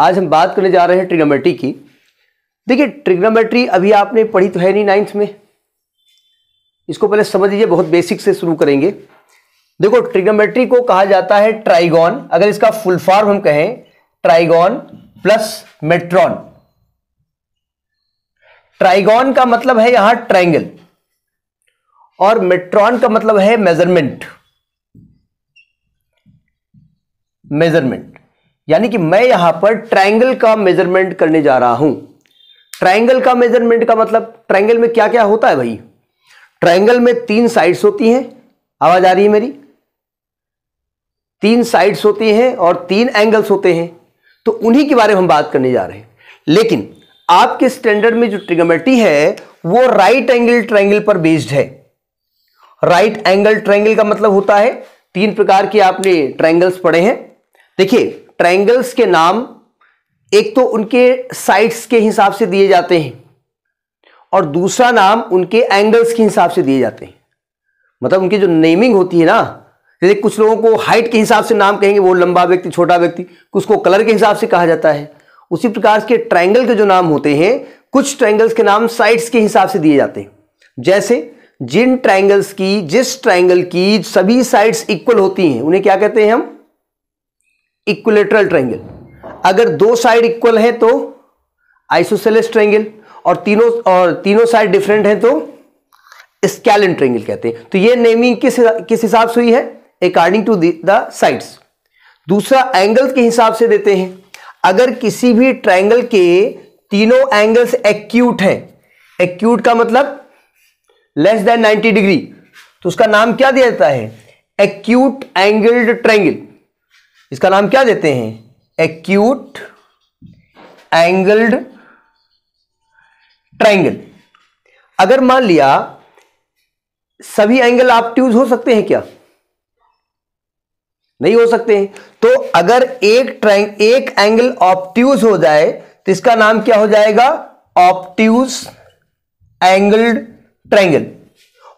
आज हम बात करने जा रहे हैं ट्रिग्नोमेट्री की देखिए ट्रिग्नोमेट्री अभी आपने पढ़ी तो है नहीं नाइन्थ में इसको पहले समझ लीजिए बहुत बेसिक से शुरू करेंगे देखो ट्रिग्नोमेट्री को कहा जाता है ट्राइगॉन अगर इसका फुल फॉर्म हम कहें ट्राइगॉन प्लस मेट्रॉन ट्राइगॉन का मतलब है यहां ट्राइंगल और मेट्रॉन का मतलब है मेजरमेंट मेजरमेंट यानी कि मैं यहां पर ट्राइंगल का मेजरमेंट करने जा रहा हूं ट्राइंगल का मेजरमेंट का मतलब ट्राइंगल में क्या क्या होता है भाई ट्राइंगल में तीन साइड्स होती हैं आवाज आ रही है मेरी तीन साइड्स होती हैं और तीन एंगल्स होते हैं तो उन्हीं के बारे में हम बात करने जा रहे हैं लेकिन आपके स्टैंडर्ड में जो ट्रिगोमेट्री है वो राइट एंगल ट्राइंगल पर बेस्ड है राइट एंगल ट्राइंगल का मतलब होता है तीन प्रकार के आपने ट्राइंगल्स पढ़े हैं देखिए ट्रायंगल्स के नाम एक तो उनके साइड्स के हिसाब से दिए जाते हैं और दूसरा नाम उनके एंगल्स के हिसाब से दिए जाते हैं मतलब उनकी जो नेमिंग होती है ना जैसे कुछ लोगों को हाइट के हिसाब से नाम कहेंगे वो लंबा व्यक्ति छोटा व्यक्ति कुछ को कलर के हिसाब से कहा जाता है उसी प्रकार के ट्रायंगल के जो नाम होते हैं कुछ ट्रायंगल्स के नाम साइड्स के हिसाब से दिए जाते हैं जैसे जिन ट्रायंगल्स की जिस ट्रायंगल की सभी साइड्स इक्वल होती हैं उन्हें क्या कहते हैं हम इक्विलेटरल ट्रायंगल अगर दो साइड इक्वल है तो आइसोसेलेस ट्रायंगल और तीनों और तीनों साइड डिफरेंट हैं तो स्कैलन ट्रायंगल कहते हैं तो ये नेमिंग किस किस हिसाब से हुई है अकॉर्डिंग टू द साइड्स दूसरा एंगल के हिसाब से देते हैं अगर किसी भी ट्रायंगल के तीनों एंगल्स एक्यूट हैं एक्यूट का मतलब लेस देन 90 डिग्री तो उसका नाम क्या दिया जाता है एक्यूट एंगल्ड ट्रायंगल इसका नाम क्या देते हैं एक्यूट एंगल्ड ट्राइंगल अगर मान लिया सभी एंगल ट्यूज हो सकते हैं क्या नहीं हो सकते हैं तो अगर एक ट्राइंग एक एंगल ऑप्ट्यूज हो जाए तो इसका नाम क्या हो जाएगा ऑप्ट्यूज एंगल्ड ट्राइंगल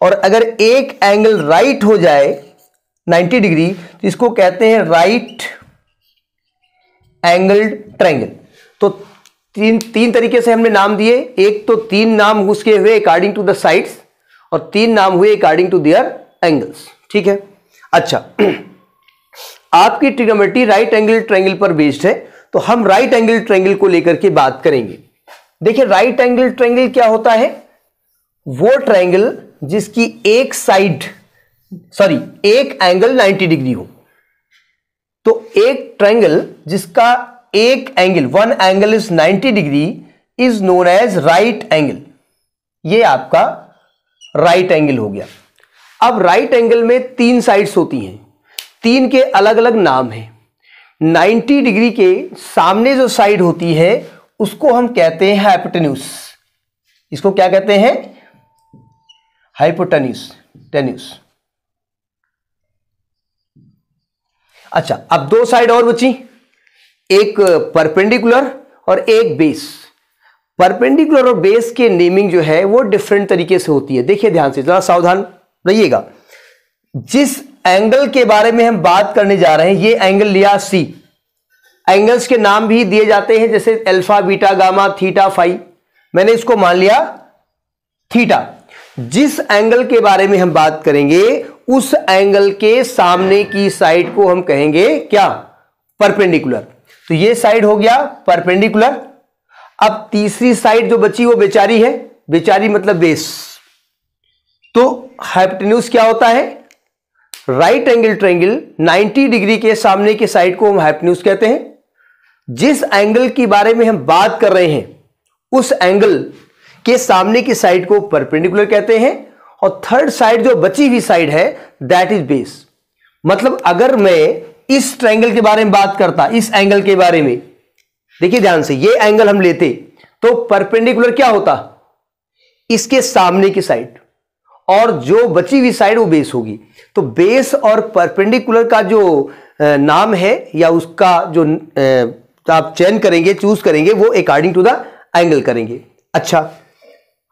और अगर एक एंगल राइट हो जाए 90 डिग्री तो इसको कहते हैं राइट एंगल्ड ट्रायंगल तो तीन तीन तरीके से हमने नाम दिए एक तो तीन नाम उसके हुए अकॉर्डिंग टू द साइड्स और तीन नाम हुए अकॉर्डिंग टू दियर एंगल्स ठीक है अच्छा आपकी ट्रिगोमेट्री राइट एंगल ट्रायंगल पर बेस्ड है तो हम राइट एंगल ट्रायंगल को लेकर के बात करेंगे देखिए राइट एंगल ट्रायंगल क्या होता है वो ट्रायंगल जिसकी एक साइड सॉरी एक एंगल 90 डिग्री हो तो एक ट्रायंगल जिसका एक angle one angle is 90 degree is known as right angle ये आपका राइट right एंगल हो गया अब राइट right एंगल में तीन साइड्स होती हैं तीन के अलग अलग नाम हैं 90 डिग्री के सामने जो साइड होती है उसको हम कहते हैं हाइपोटेन्यूस इसको क्या कहते हैं हाइपोटेन्यूस टेन्यूस अच्छा अब दो साइड और बची एक परपेंडिकुलर और एक बेस परपेंडिकुलर और बेस के नेमिंग जो है वो डिफरेंट तरीके से होती है देखिए ध्यान से जरा सावधान रहिएगा जिस एंगल के बारे में हम बात करने जा रहे हैं ये एंगल लिया सी एंगल्स के नाम भी दिए जाते हैं जैसे alpha beta gamma theta five मैंने इसको मान लिया थीटा जिस एंगल के बारे में हम बात करेंगे उस एंगल के सामने की साइड को हम कहेंगे क्या परपेंडिकुलर तो ये साइड हो गया परपेंडिकुलर अब तीसरी साइड जो बची वो बेचारी है बेचारी मतलब बेस तो हाइपटेन्यूज क्या होता है राइट एंगल ट्रेंगल 90 डिग्री के सामने के साइड को हम हाइपटेन्यूज कहते हैं जिस एंगल के बारे में हम बात कर रहे हैं उस एंगल के सामने की साइड को परपेंडिकुलर कहते हैं और थर्ड साइड जो बची हुई साइड है दैट इज बेस मतलब अगर मैं इस ट्रायंगल के बारे में बात करता इस एंगल के बारे में देखिए ध्यान से ये एंगल हम लेते तो परपेंडिकुलर क्या होता इसके सामने की साइड और जो बची हुई साइड वो बेस होगी तो बेस और परपेंडिकुलर का जो नाम है या उसका जो आप चयन करेंगे चूज करेंगे वो अकॉर्डिंग टू द एंगल करेंगे अच्छा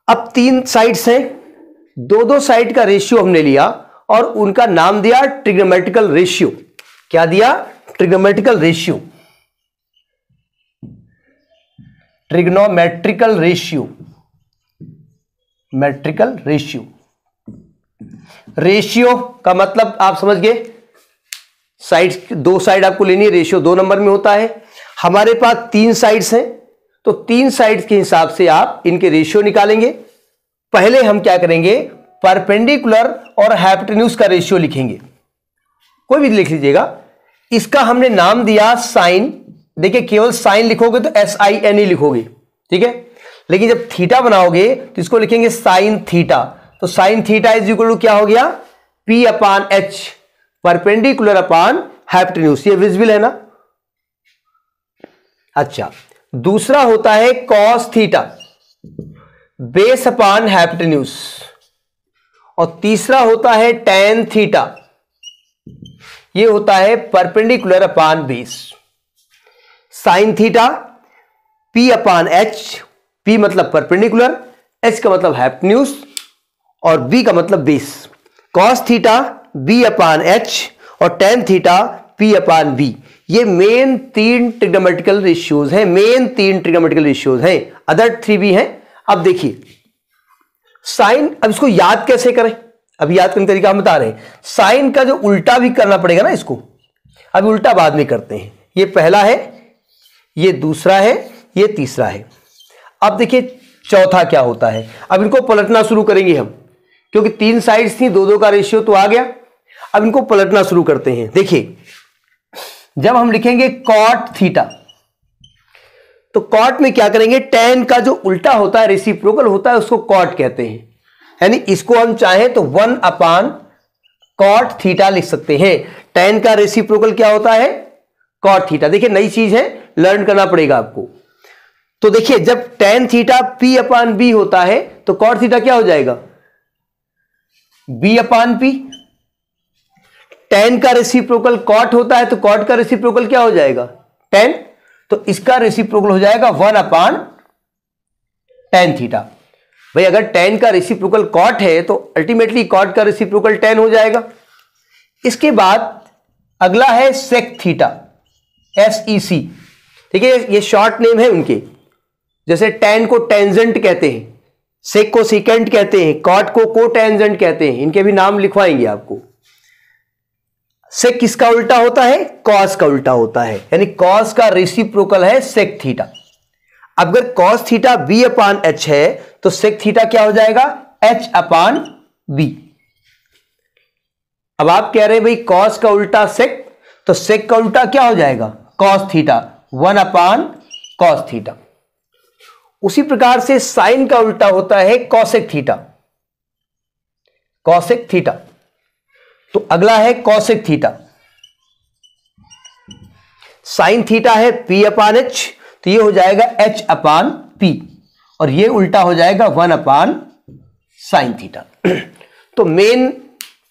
अब तीन साइड्स हैं दो दो साइड का रेशियो हमने लिया और उनका नाम दिया ट्रिग्नोमेट्रिकल रेशियो क्या दिया trigonometrical ratio trigonometrical ratio metrical ratio ratio का मतलब आप समझ गए साइड दो साइड आपको लेनी है रेशियो दो नंबर में होता है हमारे पास तीन साइड्स हैं तो तीन साइड्स के हिसाब से आप इनके रेशियो निकालेंगे पहले हम क्या करेंगे परपेंडिकुलर और हाइपोटेन्यूज का रेशियो लिखेंगे कोई भी लिख लीजिएगा इसका हमने नाम दिया साइन देखिए केवल साइन लिखोगे तो एस आई एन ई लिखोगे ठीक है लेकिन जब थीटा बनाओगे तो इसको लिखेंगे साइन थीटा तो sine theta is equal to क्या हो गया P upon H perpendicular upon hypotenuse ये विजिबल है ना अच्छा दूसरा होता है cos theta base upon hypotenuse और तीसरा होता है टेन थीटा ये होता है perpendicular upon base sine theta P upon H P मतलब परपेंडिकुलर एच का मतलब हैप्टन्यूस और बी का मतलब base cos theta B upon H और ten theta P upon B ये मेन तीन ट्रिग्नोमेटिकल रेशियोज हैं मेन तीन ट्रिग्नोमेटिकल रेशियोज हैं अदर थ्री भी हैं अब देखिए साइन अब इसको याद कैसे करें अब याद करने तरीका हम बता रहे हैं साइन का जो उल्टा भी करना पड़ेगा ना इसको अब उल्टा बाद में करते हैं ये पहला है ये दूसरा है ये तीसरा है अब देखिए चौथा क्या होता है अब इनको पलटना शुरू करेंगे हम क्योंकि तीन साइड्स थी दो दो का रेशियो तो आ गया अब इनको पलटना शुरू करते हैं देखिए जब हम लिखेंगे कॉट थीटा तो कॉट में क्या करेंगे टेन का जो उल्टा होता है रेसिप्रोकल होता है उसको कॉट कहते हैं यानी इसको हम चाहें तो वन अपान कॉट थीटा लिख सकते हैं टेन का रेसिप्रोकल क्या होता है कॉट थीटा देखिए नई चीज है लर्न करना पड़ेगा आपको तो देखिए जब tan theta P upon B होता है तो कॉट थीटा क्या हो जाएगा बी अपान पी टेन का रेसिप्रोकल कॉट होता है तो कॉट का रेसिप्रोकल क्या हो जाएगा टेन तो इसका रेसिप्रोकल हो जाएगा वन अपॉन टेन थीटा भाई अगर टेन का रेसिप्रोकल कॉट है तो अल्टीमेटली कॉट का रेसिप्रोकल टेन हो जाएगा इसके बाद अगला है सेक थीटा एस ई सी ठीक है ये शॉर्ट नेम है उनके जैसे टेन को टेंजेंट कहते हैं सेक को सिकेंट कहते हैं कॉट को कोटेंजेंट कहते हैं इनके भी नाम लिखवाएंगे आपको सेक किसका उल्टा होता है कॉस का उल्टा होता है यानी कॉस का रेसिप्रोकल है सेक थीटा अगर cos theta B upon H है तो सेक थीटा क्या हो जाएगा एच अपान बी अब आप कह रहे हैं भाई कॉस का उल्टा सेक तो सेक का उल्टा क्या हो जाएगा cos theta one upon cos theta उसी प्रकार से साइन का उल्टा होता है कॉसेक थीटा कॉसेक थीटा तो अगला है कौशिक थीटा साइन थीटा है पी अपान एच तो ये हो जाएगा एच अपान पी और ये उल्टा हो जाएगा वन अपान साइन थीटा तो मेन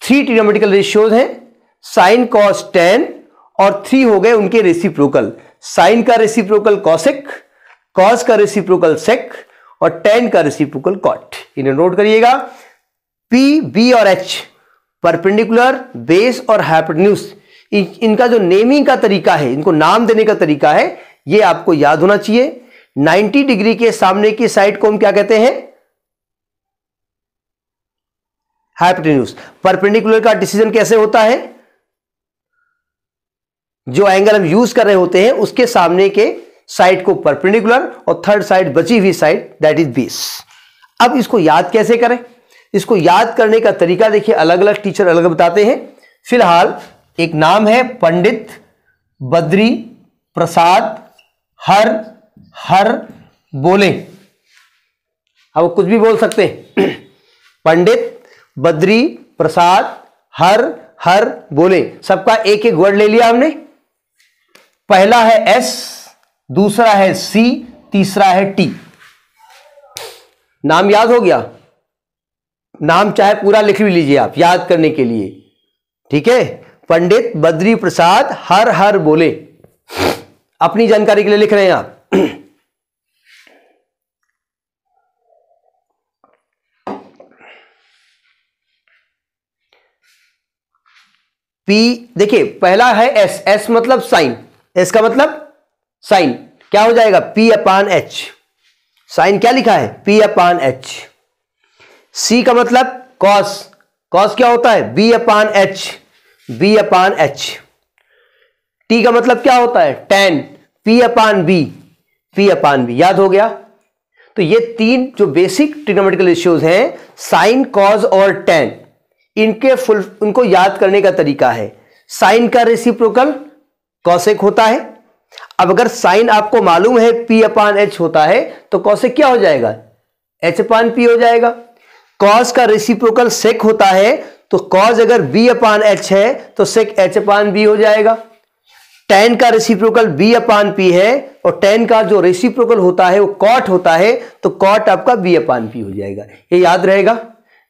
थ्री ट्रिनोमेटिकल रेशियोज हैं साइन कॉस टेन और थ्री हो गए उनके रेसिप्रोकल साइन का रेसिप्रोकल कॉसेक कॉस का रेसिप्रोकल सेक और टेन का रेसिप्रोकल कॉट इन्हें नोट करिएगा पी बी और एच परपेंडिकुलर बेस और हाइपोटेन्यूज इनका जो नेमिंग का तरीका है इनको नाम देने का तरीका है ये आपको याद होना चाहिए 90 डिग्री के सामने की साइड को हम क्या कहते हैं हाइपोटेन्यूज परपेंडिकुलर का डिसीजन कैसे होता है जो एंगल हम यूज कर रहे होते हैं उसके सामने के साइड को परपेंडिकुलर और थर्ड साइड बची हुई साइड दैट इज बेस अब इसको याद कैसे करें इसको याद करने का तरीका देखिए अलग अलग टीचर अलग बताते हैं फिलहाल एक नाम है पंडित बद्री प्रसाद हर हर बोले अब कुछ भी बोल सकते हैं पंडित बद्री प्रसाद हर हर बोले सबका एक एक वर्ड ले लिया हमने पहला है एस दूसरा है सी तीसरा है टी नाम याद हो गया नाम चाहे पूरा लिख भी लीजिए आप याद करने के लिए ठीक है पंडित बद्री प्रसाद हर हर बोले अपनी जानकारी के लिए लिख रहे हैं आप पी देखिए पहला है एस एस मतलब साइन एस का मतलब साइन क्या हो जाएगा पी अपान एच साइन क्या लिखा है पी अपान एच सी का मतलब कॉस कॉस क्या होता है B upon H B upon H T का मतलब क्या होता है tan P upon B P upon B याद हो गया तो ये तीन जो बेसिक ट्रिग्नोमेटिकल इश्यूज हैं साइन कॉज और टेन इनके फुल उनको याद करने का तरीका है साइन का रेसिप्रोकल कौशिक होता है अब अगर साइन आपको मालूम है पी अपान एच होता है तो कौशिक क्या हो जाएगा एच अपान पी हो जाएगा कॉज का रेसिप्रोकल सेक होता है तो कॉज अगर बी अपान एच है तो सेक एच अपान बी हो जाएगा टेन का रेसिप्रोकल बी अपान पी है और टेन का जो रेसिप्रोकल होता है वो कॉट होता है तो कॉट आपका बी अपान पी हो जाएगा ये याद रहेगा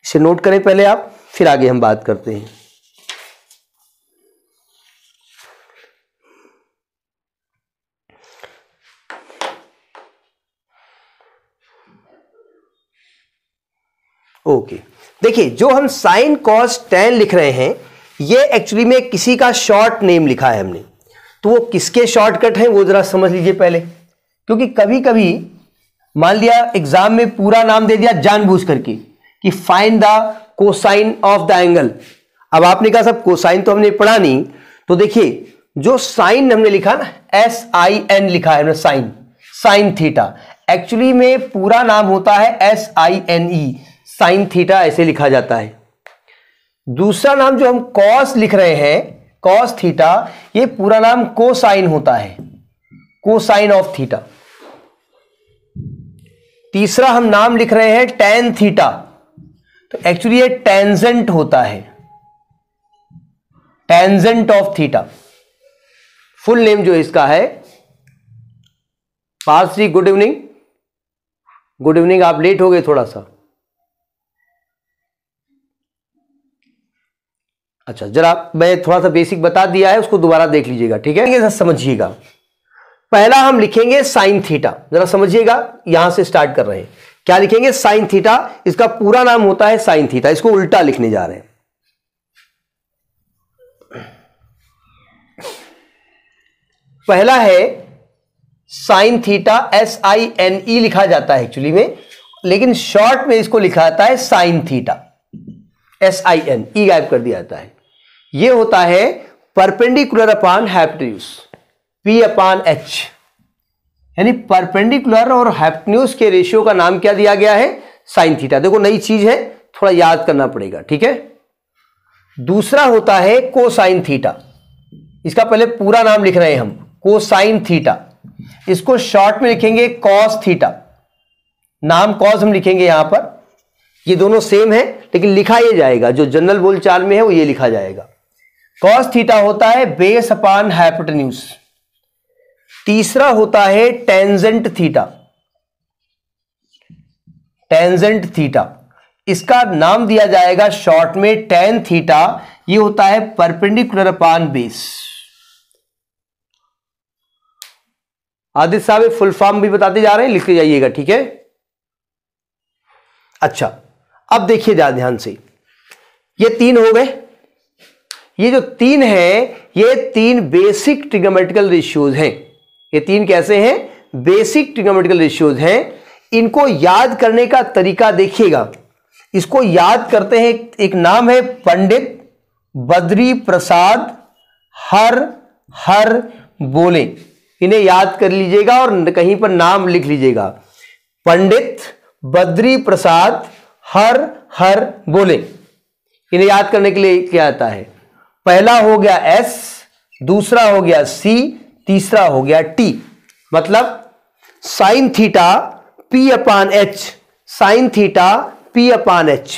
इसे नोट करें पहले आप फिर आगे हम बात करते हैं ओके देखिए जो हम साइन कॉस टेन लिख रहे हैं ये एक्चुअली में किसी का शॉर्ट नेम लिखा है हमने तो वो किसके शॉर्टकट हैं वो जरा समझ लीजिए पहले क्योंकि कभी कभी मान लिया एग्जाम में पूरा नाम दे दिया जानबूझ करके कि find the cosine of the angle अब आपने कहा सब कोसाइन तो हमने पढ़ा नहीं तो देखिए जो साइन हमने लिखा ना एस आई एन लिखा है साइन साइन थीटा एक्चुअली में पूरा नाम होता है S I N E sine theta ऐसे लिखा जाता है दूसरा नाम जो हम कॉस लिख रहे हैं कॉस थीटा ये पूरा नाम कोसाइन होता है कोसाइन ऑफ थीटा तीसरा हम नाम लिख रहे हैं टेन थीटा तो एक्चुअली ये टेंजेंट होता है tangent of theta full name जो इसका है पास जी गुड इवनिंग गुड इवनिंग आप लेट हो गए थोड़ा सा अच्छा जरा मैं थोड़ा सा बेसिक बता दिया है उसको दोबारा देख लीजिएगा ठीक है समझिएगा पहला हम लिखेंगे साइन थीटा जरा समझिएगा यहां से स्टार्ट कर रहे हैं क्या लिखेंगे साइन थीटा इसका पूरा नाम होता है साइन थीटा इसको उल्टा लिखने जा रहे हैं पहला है sine theta S I N E लिखा जाता है एक्चुअली में लेकिन शॉर्ट में इसको लिखा जाता है sine theta S I N E गायब कर दिया जाता है ये होता है perpendicular upon hypotenuse P upon H यानी परपेंडिकुलर और हैप्टन्यूस के रेशियो का नाम क्या दिया गया है साइन थीटा देखो नई चीज है थोड़ा याद करना पड़ेगा ठीक है दूसरा होता है कोसाइन थीटा इसका पहले पूरा नाम लिख रहे हैं हम कोसाइन थीटा इसको शॉर्ट में लिखेंगे कॉस थीटा नाम कॉस हम लिखेंगे यहां पर ये दोनों सेम है लेकिन लिखा ये जाएगा जो जनरल बोलचाल में है वो ये लिखा जाएगा कॉस थीटा होता है बेस अपान हाइपोटेन्यूज तीसरा होता है टेंजेंट थीटा टेंजेंट थीटा इसका नाम दिया जाएगा शॉर्ट में टेन थीटा ये होता है परपेंडिकुलर अपान बेस आदित्य साहब फुल फॉर्म भी बताते जा रहे हैं लिखते जाइएगा ठीक है अच्छा अब देखिए जा ध्यान से ये तीन हो गए ये जो तीन है ये तीन बेसिक ट्रिगोमेट्रिकल रेशियोज हैं ये तीन कैसे हैं बेसिक ट्रिगोमेट्रिकल रेशियोज हैं इनको याद करने का तरीका देखिएगा इसको याद करते हैं एक नाम है पंडित बद्री प्रसाद हर हर बोले इन्हें याद कर लीजिएगा और कहीं पर नाम लिख लीजिएगा पंडित बद्री प्रसाद हर हर बोले इन्हें याद करने के लिए क्या आता है पहला हो गया एस दूसरा हो गया सी तीसरा हो गया टी मतलब sine theta P upon H sine theta P upon H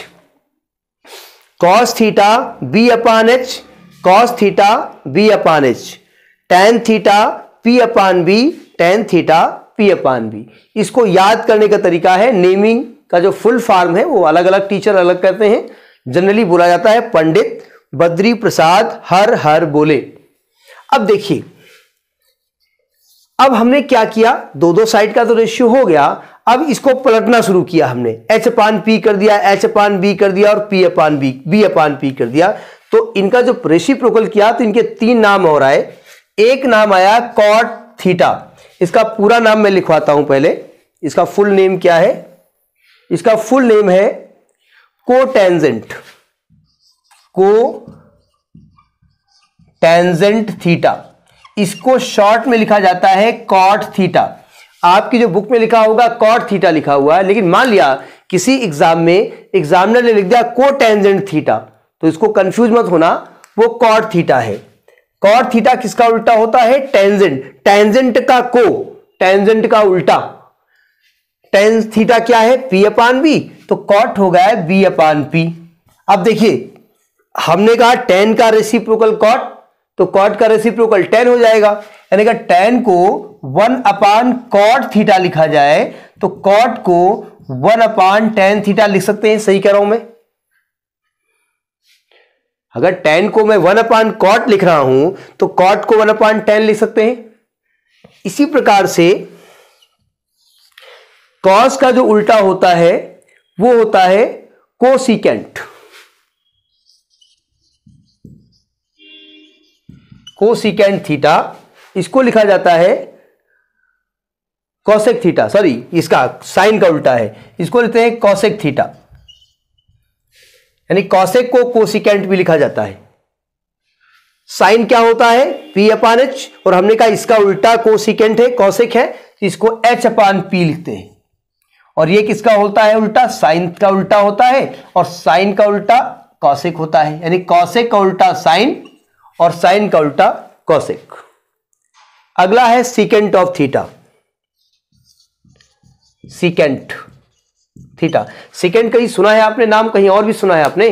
cos theta B upon H cos theta B upon H tan theta P upon B tan theta P upon B इसको याद करने का तरीका है naming का जो full form है वो अलग अलग टीचर अलग करते हैं जनरली बोला जाता है पंडित बद्री प्रसाद हर हर बोले अब देखिए अब हमने क्या किया दो दो साइड का तो रेशियो हो गया अब इसको पलटना शुरू किया हमने एच अपान पी कर दिया एच अपान बी कर दिया और P upon B B upon P कर दिया तो इनका जो रेशी प्रोकल किया तो इनके तीन नाम और आए एक नाम आया कॉट थीटा इसका पूरा नाम मैं लिखवाता हूं पहले इसका फुल नेम क्या है इसका फुल नेम है कोटेंजेंट को टेंजेंट थीटा इसको शॉर्ट में लिखा जाता है कॉट थीटा आपकी जो बुक में लिखा होगा कॉट थीटा लिखा हुआ है लेकिन मान लिया किसी एग्जाम में एग्जामिनर ने लिख दिया को टेंजेंट थीटा तो इसको कंफ्यूज मत होना वो कॉट थीटा है कॉट थीटा किसका उल्टा होता है टेंजेंट टेंजेंट का को टेंजेंट का उल्टा टेंस थीटा क्या है पी अपान बी तो कॉट हो गया है बी अपान पी अब देखिए हमने कहा टेन का रेसिप्रोकल कॉट तो कॉट का रेसिप्रोकल टेन हो जाएगा यानी कि टेन को वन अपान कॉट थीटा लिखा जाए तो कॉट को वन अपान टेन थीटा लिख सकते हैं सही कह रहा हूं मैं अगर टेन को मैं वन अपान कॉट लिख रहा हूं तो कॉट को वन अपान टेन लिख सकते हैं इसी प्रकार से कॉस का जो उल्टा होता है वो होता है कोसिकेंट कोसिकेंट थीटा इसको लिखा जाता है कौशिक थीटा सॉरी इसका साइन का उल्टा है इसको लिखते हैं कौशिक थीटा यानी कौशिक को कोसिकेंट भी लिखा जाता है साइन क्या होता है पी अपान एच और हमने कहा इसका उल्टा कोसिकेंट है कौशिक है इसको एच अपान पी लिखते हैं और ये किसका होता है उल्टा साइन का उल्टा होता है और साइन का उल्टा कौशिक होता है यानी कौशिक का उल्टा साइन और साइन का उल्टा कौशिक अगला है secant of theta secant theta secant कहीं सुना है आपने नाम कहीं और भी सुना है आपने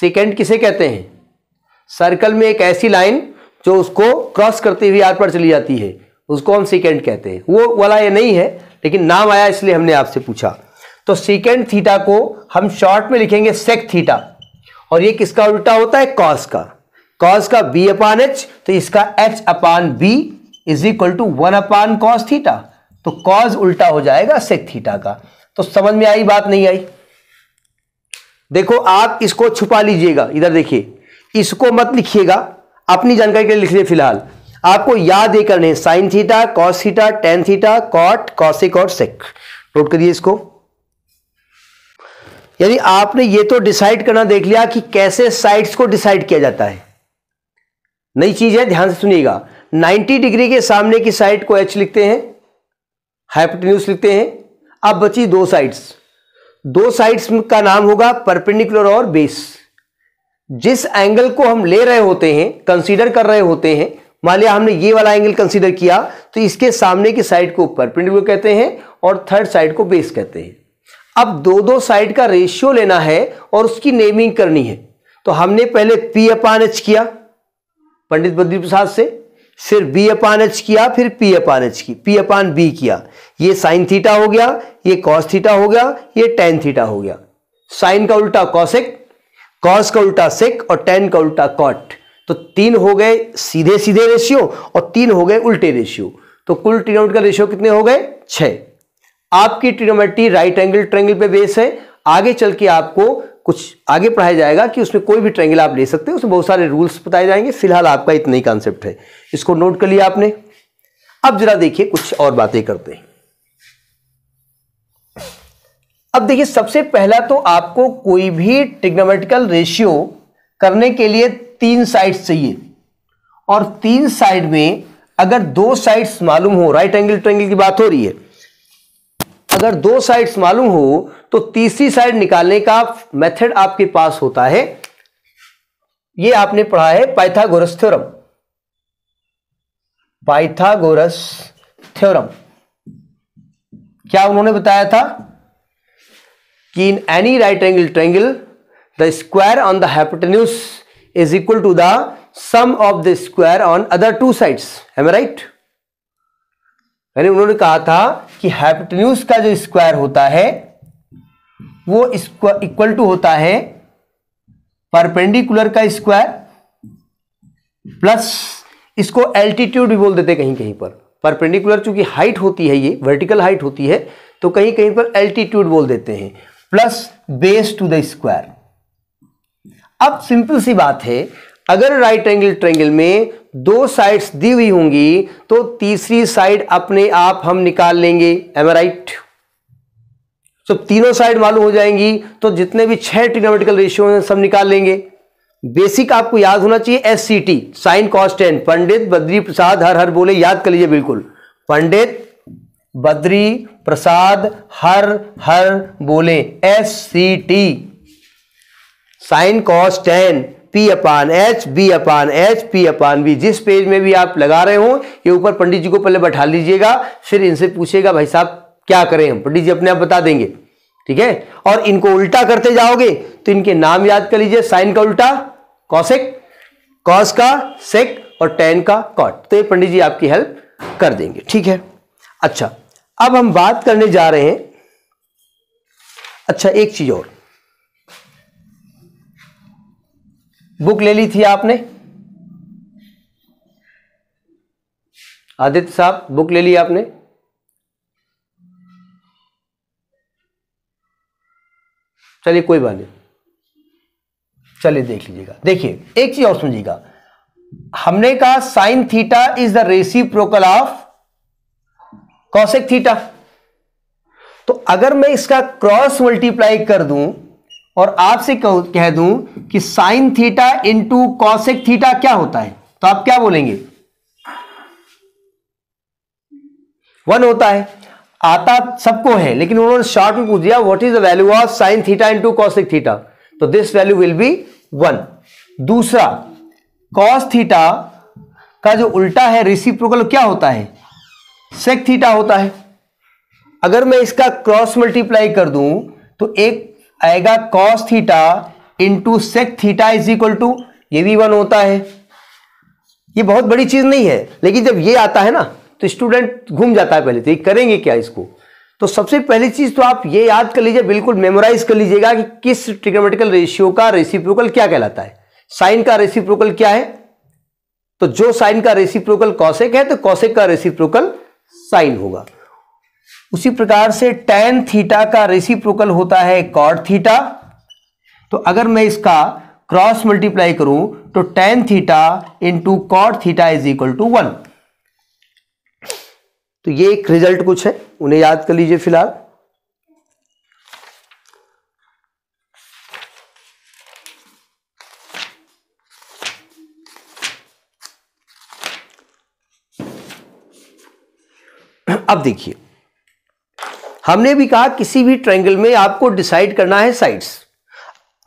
सीकेंट किसे कहते हैं सर्कल में एक ऐसी लाइन जो उसको क्रॉस करते हुए आर पर चली जाती है उसको हम सीकेंट कहते हैं वो वाला ये नहीं है लेकिन नाम आया इसलिए हमने आपसे पूछा तो सीकेंट थीटा को हम शॉर्ट में लिखेंगे सेक थीटा और ये किसका उल्टा होता है कॉस का कॉस का बी अपान एच तो इसका H upon B is equal to one upon cos theta तो कॉज उल्टा हो जाएगा सेक थीटा का तो समझ में आई बात नहीं आई देखो आप इसको छुपा लीजिएगा इधर देखिए इसको मत लिखिएगा अपनी जानकारी के लिए लिख लिए फिलहाल आपको याद ये करने sine theta cos theta tan theta cot cosec और सेक नोट करिए इसको यानी आपने ये तो डिसाइड करना देख लिया कि कैसे साइड्स को डिसाइड किया जाता है नई चीज है ध्यान से सुनिएगा 90 डिग्री के सामने की साइड को एच लिखते हैं हाइपोटेन्यूस लिखते हैं अब बची दो साइड्स दो साइड्स का नाम होगा परपेंडिकुलर और बेस जिस एंगल को हम ले रहे होते हैं कंसीडर कर रहे होते हैं मान लिया हमने ये वाला एंगल कंसीडर किया तो इसके सामने की साइड को परपेंडिकुलर कहते हैं और थर्ड साइड को बेस कहते हैं अब दो दो साइड का रेशियो लेना है और उसकी नेमिंग करनी है तो हमने पहले पी अपान एच किया पंडित बद्री प्रसाद से फिर बी अपान एच किया फिर पी अपान एच की पी अपान बी किया ये साइन थीटा हो गया ये कॉस थीटा हो गया ये टेन थीटा हो गया साइन का उल्टा कॉसेक कॉस का उल्टा सेक और टेन का उल्टा कॉट तो तीन हो गए सीधे सीधे रेशियो और तीन हो गए उल्टे रेशियो तो कुल ट्रिनोमेट का रेशियो कितने हो गए छ आपकी ट्रिनोमेट्री राइट एंगल ट्रेंगल पे बेस है आगे चल के आपको कुछ आगे पढ़ाया जाएगा कि उसमें कोई भी ट्रेंगल आप ले सकते हैं उसमें बहुत सारे रूल्स बताए जाएंगे फिलहाल आपका इतना ही कॉन्सेप्ट है इसको नोट कर लिया आपने अब जरा देखिए कुछ और बातें करते हैं अब देखिए सबसे पहला तो आपको कोई भी टिग्नोमेटिकल रेशियो करने के लिए तीन साइड चाहिए और तीन साइड में अगर दो साइड्स मालूम हो राइट एंगल ट्रेंगल की बात हो रही है अगर दो साइड्स मालूम हो तो तीसरी साइड निकालने का मेथड आपके पास होता है ये आपने पढ़ा है पाइथागोरस थ्योरम पाइथागोरस थ्योरम क्या उन्होंने बताया था कि in any right angle triangle the square on the hypotenuse is equal to the sum of the square on other two sides am right यानी उन्होंने कहा था कि हाइपोटेन्यूज का जो स्क्वायर होता है वो इक्वल टू होता है परपेंडिकुलर का स्क्वायर प्लस इसको एल्टीट्यूड भी बोल देते कहीं कहीं पर परपेंडिकुलर चूंकि हाइट होती है ये वर्टिकल हाइट होती है तो कहीं कहीं पर एल्टीट्यूड बोल देते हैं plus base to the square अब सिंपल सी बात है अगर राइट एंगल ट्रेंगल में दो साइड्स दी हुई होंगी तो तीसरी साइड अपने आप हम निकाल लेंगे एम राइट सब तीनों साइड मालूम हो जाएंगी तो जितने भी छह ट्रिग्नोमेटिकल रेशियो हैं सब निकाल लेंगे बेसिक आपको याद होना चाहिए S C T sine cos tan Pandit Badri Prasad हर हर बोले याद कर लीजिए बिल्कुल पंडित बद्री प्रसाद हर हर बोले S C T sine cos tan P upon H B upon H P upon B जिस पेज में भी आप लगा रहे हो ये ऊपर पंडित जी को पहले बैठा लीजिएगा फिर इनसे पूछेगा भाई साहब क्या करें हम पंडित जी अपने आप बता देंगे ठीक है और इनको उल्टा करते जाओगे तो इनके नाम याद कर लीजिए साइन का उल्टा कॉसेक कॉस का सेक और टेन का कॉट तो ये पंडित जी आपकी हेल्प कर देंगे ठीक है अच्छा अब हम बात करने जा रहे हैं अच्छा एक चीज और बुक ले ली थी आपने आदित्य साहब बुक ले ली आपने चलिए कोई बात नहीं चलिए देख लीजिएगा देखिए एक चीज और समझिएगा हमने कहा साइन थीटा इज द रेसी प्रोकल ऑफ कॉसेक थीटा तो अगर मैं इसका क्रॉस मल्टीप्लाई कर दूं और आपसे कह दूं कि sine theta into cosec theta क्या होता है तो आप क्या बोलेंगे वन होता है आता सबको है लेकिन उन्होंने शॉर्ट में पूछ दिया what is the value of sine theta into cosec theta तो this value will be one दूसरा कॉस थीटा का जो उल्टा है रिसिप्रोकल क्या होता है सेक थीटा होता है अगर मैं इसका क्रॉस मल्टीप्लाई कर दूं तो एक आएगा cos theta into sec theta is equal to ये भी वन होता है ये बहुत बड़ी चीज नहीं है लेकिन जब ये आता है ना तो स्टूडेंट घूम जाता है पहले तो ये करेंगे क्या इसको तो सबसे पहली चीज तो आप ये याद कर लीजिए बिल्कुल मेमोराइज कर लीजिएगा कि किस ट्रिग्नोमेटिकल रेशियो का रेसिप्रोकल क्या कहलाता है साइन का रेसिप्रोकल क्या है तो जो साइन का रेसिप्रोकल कौशिक है तो कौशिक का रेसिप्रोकल साइन होगा उसी प्रकार से टेन थीटा का रेसिप्रोकल होता है कॉड थीटा तो अगर मैं इसका क्रॉस मल्टीप्लाई करूं तो tan theta into cot theta is equal to one तो ये एक रिजल्ट कुछ है उन्हें याद कर लीजिए फिलहाल अब देखिए हमने भी कहा किसी भी ट्रायंगल में आपको डिसाइड करना है साइड्स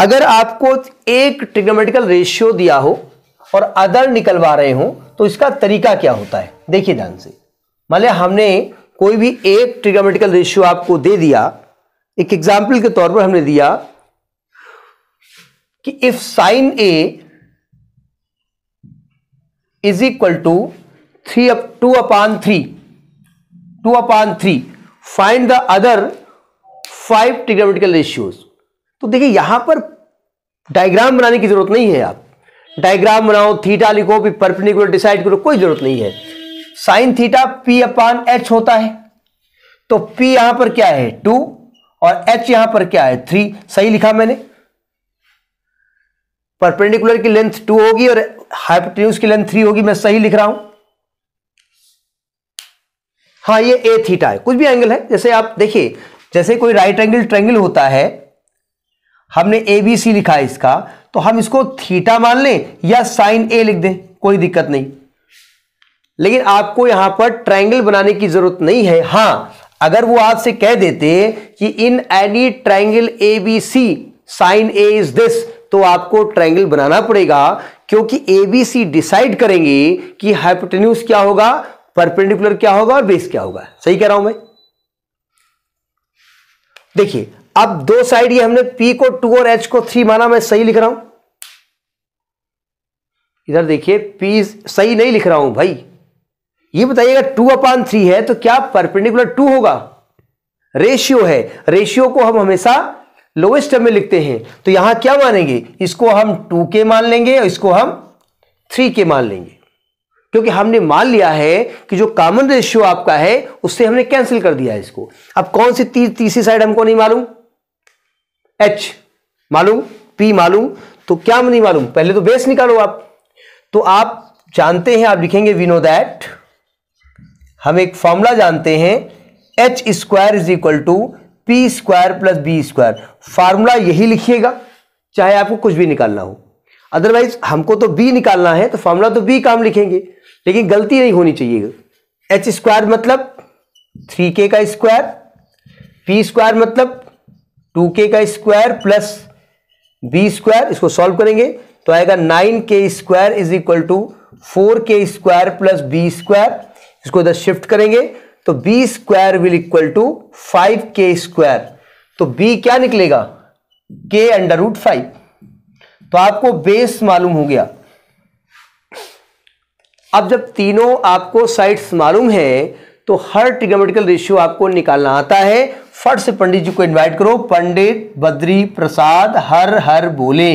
अगर आपको एक ट्रिग्नोमेटिकल रेशियो दिया हो और अदर निकलवा रहे हो तो इसका तरीका क्या होता है देखिए ध्यान से मान लिया हमने कोई भी एक ट्रिग्नोमेटिकल रेशियो आपको दे दिया एक एग्जाम्पल के तौर पर हमने दिया कि if sine A is equal to three up to upon three two upon three find the other five trigonometrical ratios तो देखिए यहां पर डायग्राम बनाने की जरूरत नहीं है आप डायग्राम बनाओ थीटा लिखो भी परपेंडिकुलर डिसाइड करो कोई जरूरत नहीं है sine theta P upon h होता है तो पी यहां पर क्या है टू और एच यहां पर क्या है थ्री सही लिखा मैंने परपेंडिकुलर की लेंथ टू होगी और हाइपोटेन्यूज की लेंथ थ्री होगी मैं सही लिख रहा हूं हाँ ये ए थीटा है कुछ भी एंगल है जैसे आप देखिए जैसे कोई राइट एंगल ट्रेंगल होता है हमने ए बी सी लिखा है इसका तो हम इसको थीटा मान लें या साइन ए लिख दें कोई दिक्कत नहीं लेकिन आपको यहां पर ट्रायंगल बनाने की जरूरत नहीं है हां अगर वो आपसे कह देते कि in any triangle A B C sine A is this तो आपको ट्रायंगल बनाना पड़ेगा क्योंकि ए बी सी डिसाइड करेंगे कि हाइपोटेन्यूज क्या होगा परपेंडिकुलर क्या होगा और बेस क्या होगा सही कह रहा हूं मैं देखिए अब दो साइड ये हमने पी को टू और एच को थ्री माना मैं सही लिख रहा हूं इधर देखिए पी सही नहीं लिख रहा हूं भाई ये बताइएगा टू अपान थ्री है तो क्या परपेंडिकुलर टू होगा रेशियो है रेशियो को हम हमेशा लोवेस्ट टर्म में लिखते हैं तो यहां क्या मानेंगे इसको हम टू के मान लेंगे और इसको हम थ्री के मान लेंगे क्योंकि हमने मान लिया है कि जो कॉमन रेशियो आपका है उससे हमने कैंसिल कर दिया है इसको अब कौन सी तीसरी साइड हमको नहीं मालूम एच मालूम पी मालूम तो क्या नहीं मालूम पहले तो बेस निकालो आप तो आप जानते हैं आप लिखेंगे वी नो दैट हम एक फॉर्मूला जानते हैं h square is equal to p square plus b square formula यही लिखिएगा चाहे आपको कुछ भी निकालना हो अदरवाइज हमको तो बी निकालना है तो फार्मूला तो बी काम लिखेंगे लेकिन गलती नहीं होनी चाहिए एच स्क्वायर मतलब थ्री के का स्क्वायर पी स्क्वायर मतलब टू के का स्क्वायर प्लस बी स्क्वायर इसको सॉल्व करेंगे तो आएगा nine k square is equal to four k square plus b square इसको इधर शिफ्ट करेंगे तो b square will equal to five k square तो बी क्या निकलेगा के अंडर रूट फाइव तो आपको बेस मालूम हो गया अब जब तीनों आपको साइड्स मालूम है तो हर ट्रिग्नोमेट्रिकल रेशियो आपको निकालना आता है फट से पंडित जी को इनवाइट करो पंडित बद्री प्रसाद हर हर बोले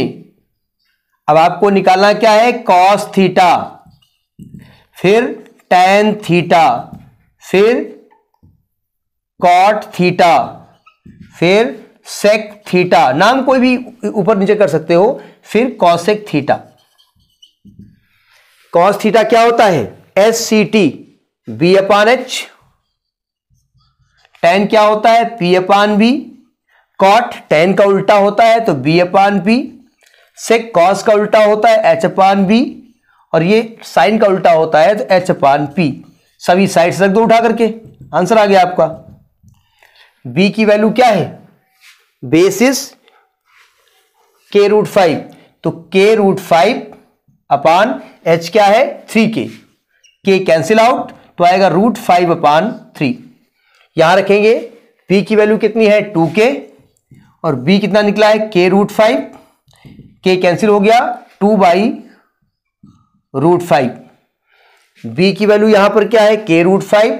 अब आपको निकालना क्या है कॉस थीटा फिर टेन थीटा फिर कॉट थीटा फिर सेक थीटा नाम कोई भी ऊपर नीचे कर सकते हो फिर कॉसेक थीटा कॉस थीटा क्या होता है S C T b upon H tan क्या होता है P upon b cot tan का उल्टा होता है तो b upon p sec cos का उल्टा होता है एच अपान बी और ये साइन का उल्टा होता है तो एच अपान पी सभी से रख दो उठा करके आंसर आ गया आपका बी की वैल्यू क्या है बेसिस के रूट फाइव तो के रूट फाइव अपान एच क्या है थ्री के के कैंसिल आउट तो आएगा रूट फाइव अपान थ्री यहां रखेंगे पी की वैल्यू कितनी है टू के और बी कितना निकला है के रूट फाइव के कैंसिल हो गया two by root five b की वैल्यू यहां पर क्या है के रूट फाइव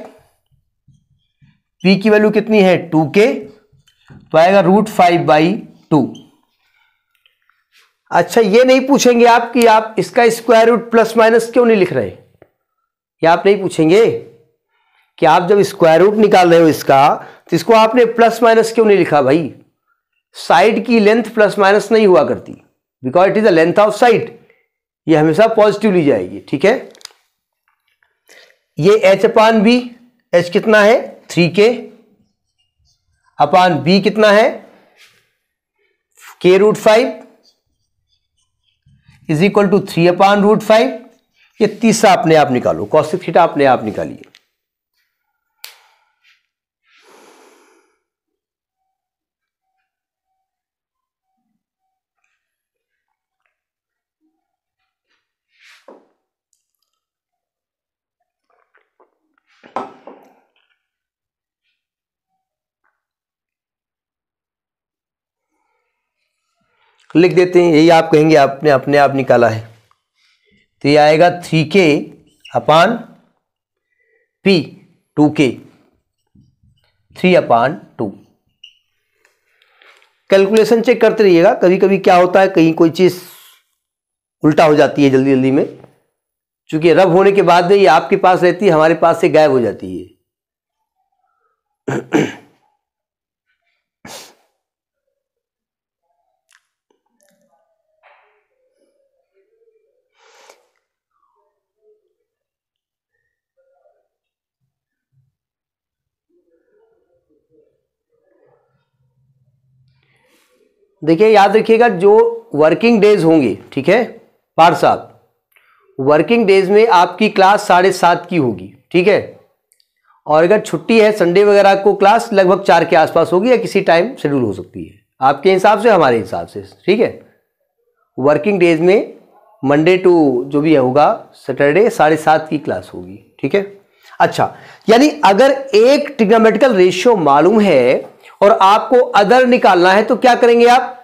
पी की वैल्यू कितनी है टू के तो आएगा रूट फाइव बाई टू अच्छा ये नहीं पूछेंगे आप कि आप इसका स्क्वायर रूट प्लस माइनस क्यों नहीं लिख रहे ये आप नहीं पूछेंगे कि आप जब स्क्वायर रूट निकाल रहे हो इसका तो इसको आपने प्लस माइनस क्यों नहीं लिखा भाई साइड की लेंथ प्लस माइनस नहीं हुआ करती because it is the length of side ये हमेशा पॉजिटिव ली जाएगी ठीक है ये एच अपान बी एच कितना है थ्री के अपान बी कितना है k root five is equal to three upon root five ये तीसरा अपने आप निकालो कॉस्टिक थीटा अपने आप निकालिए लिख देते हैं यही आप कहेंगे आपने अपने आप निकाला है तो ये आएगा three k upon p two k three upon two calculation check करते रहिएगा कभी कभी क्या होता है कहीं कोई चीज़ उल्टा हो जाती है जल्दी जल्दी में चूंकि रब होने के बाद में ये आपके पास रहती है हमारे पास से गायब हो जाती है देखिए याद रखिएगा जो वर्किंग डेज होंगे ठीक है पार साहब वर्किंग डेज में आपकी क्लास साढ़े सात की होगी ठीक है और अगर छुट्टी है संडे वगैरह को क्लास लगभग चार के आसपास होगी या किसी टाइम शेड्यूल हो सकती है आपके हिसाब से हमारे हिसाब से ठीक है वर्किंग डेज में मंडे टू जो भी होगा सैटरडे साढ़े सात की क्लास होगी ठीक है अच्छा यानी अगर एक ट्रिग्नोमेट्रिकल रेशियो मालूम है और आपको अदर निकालना है तो क्या करेंगे आप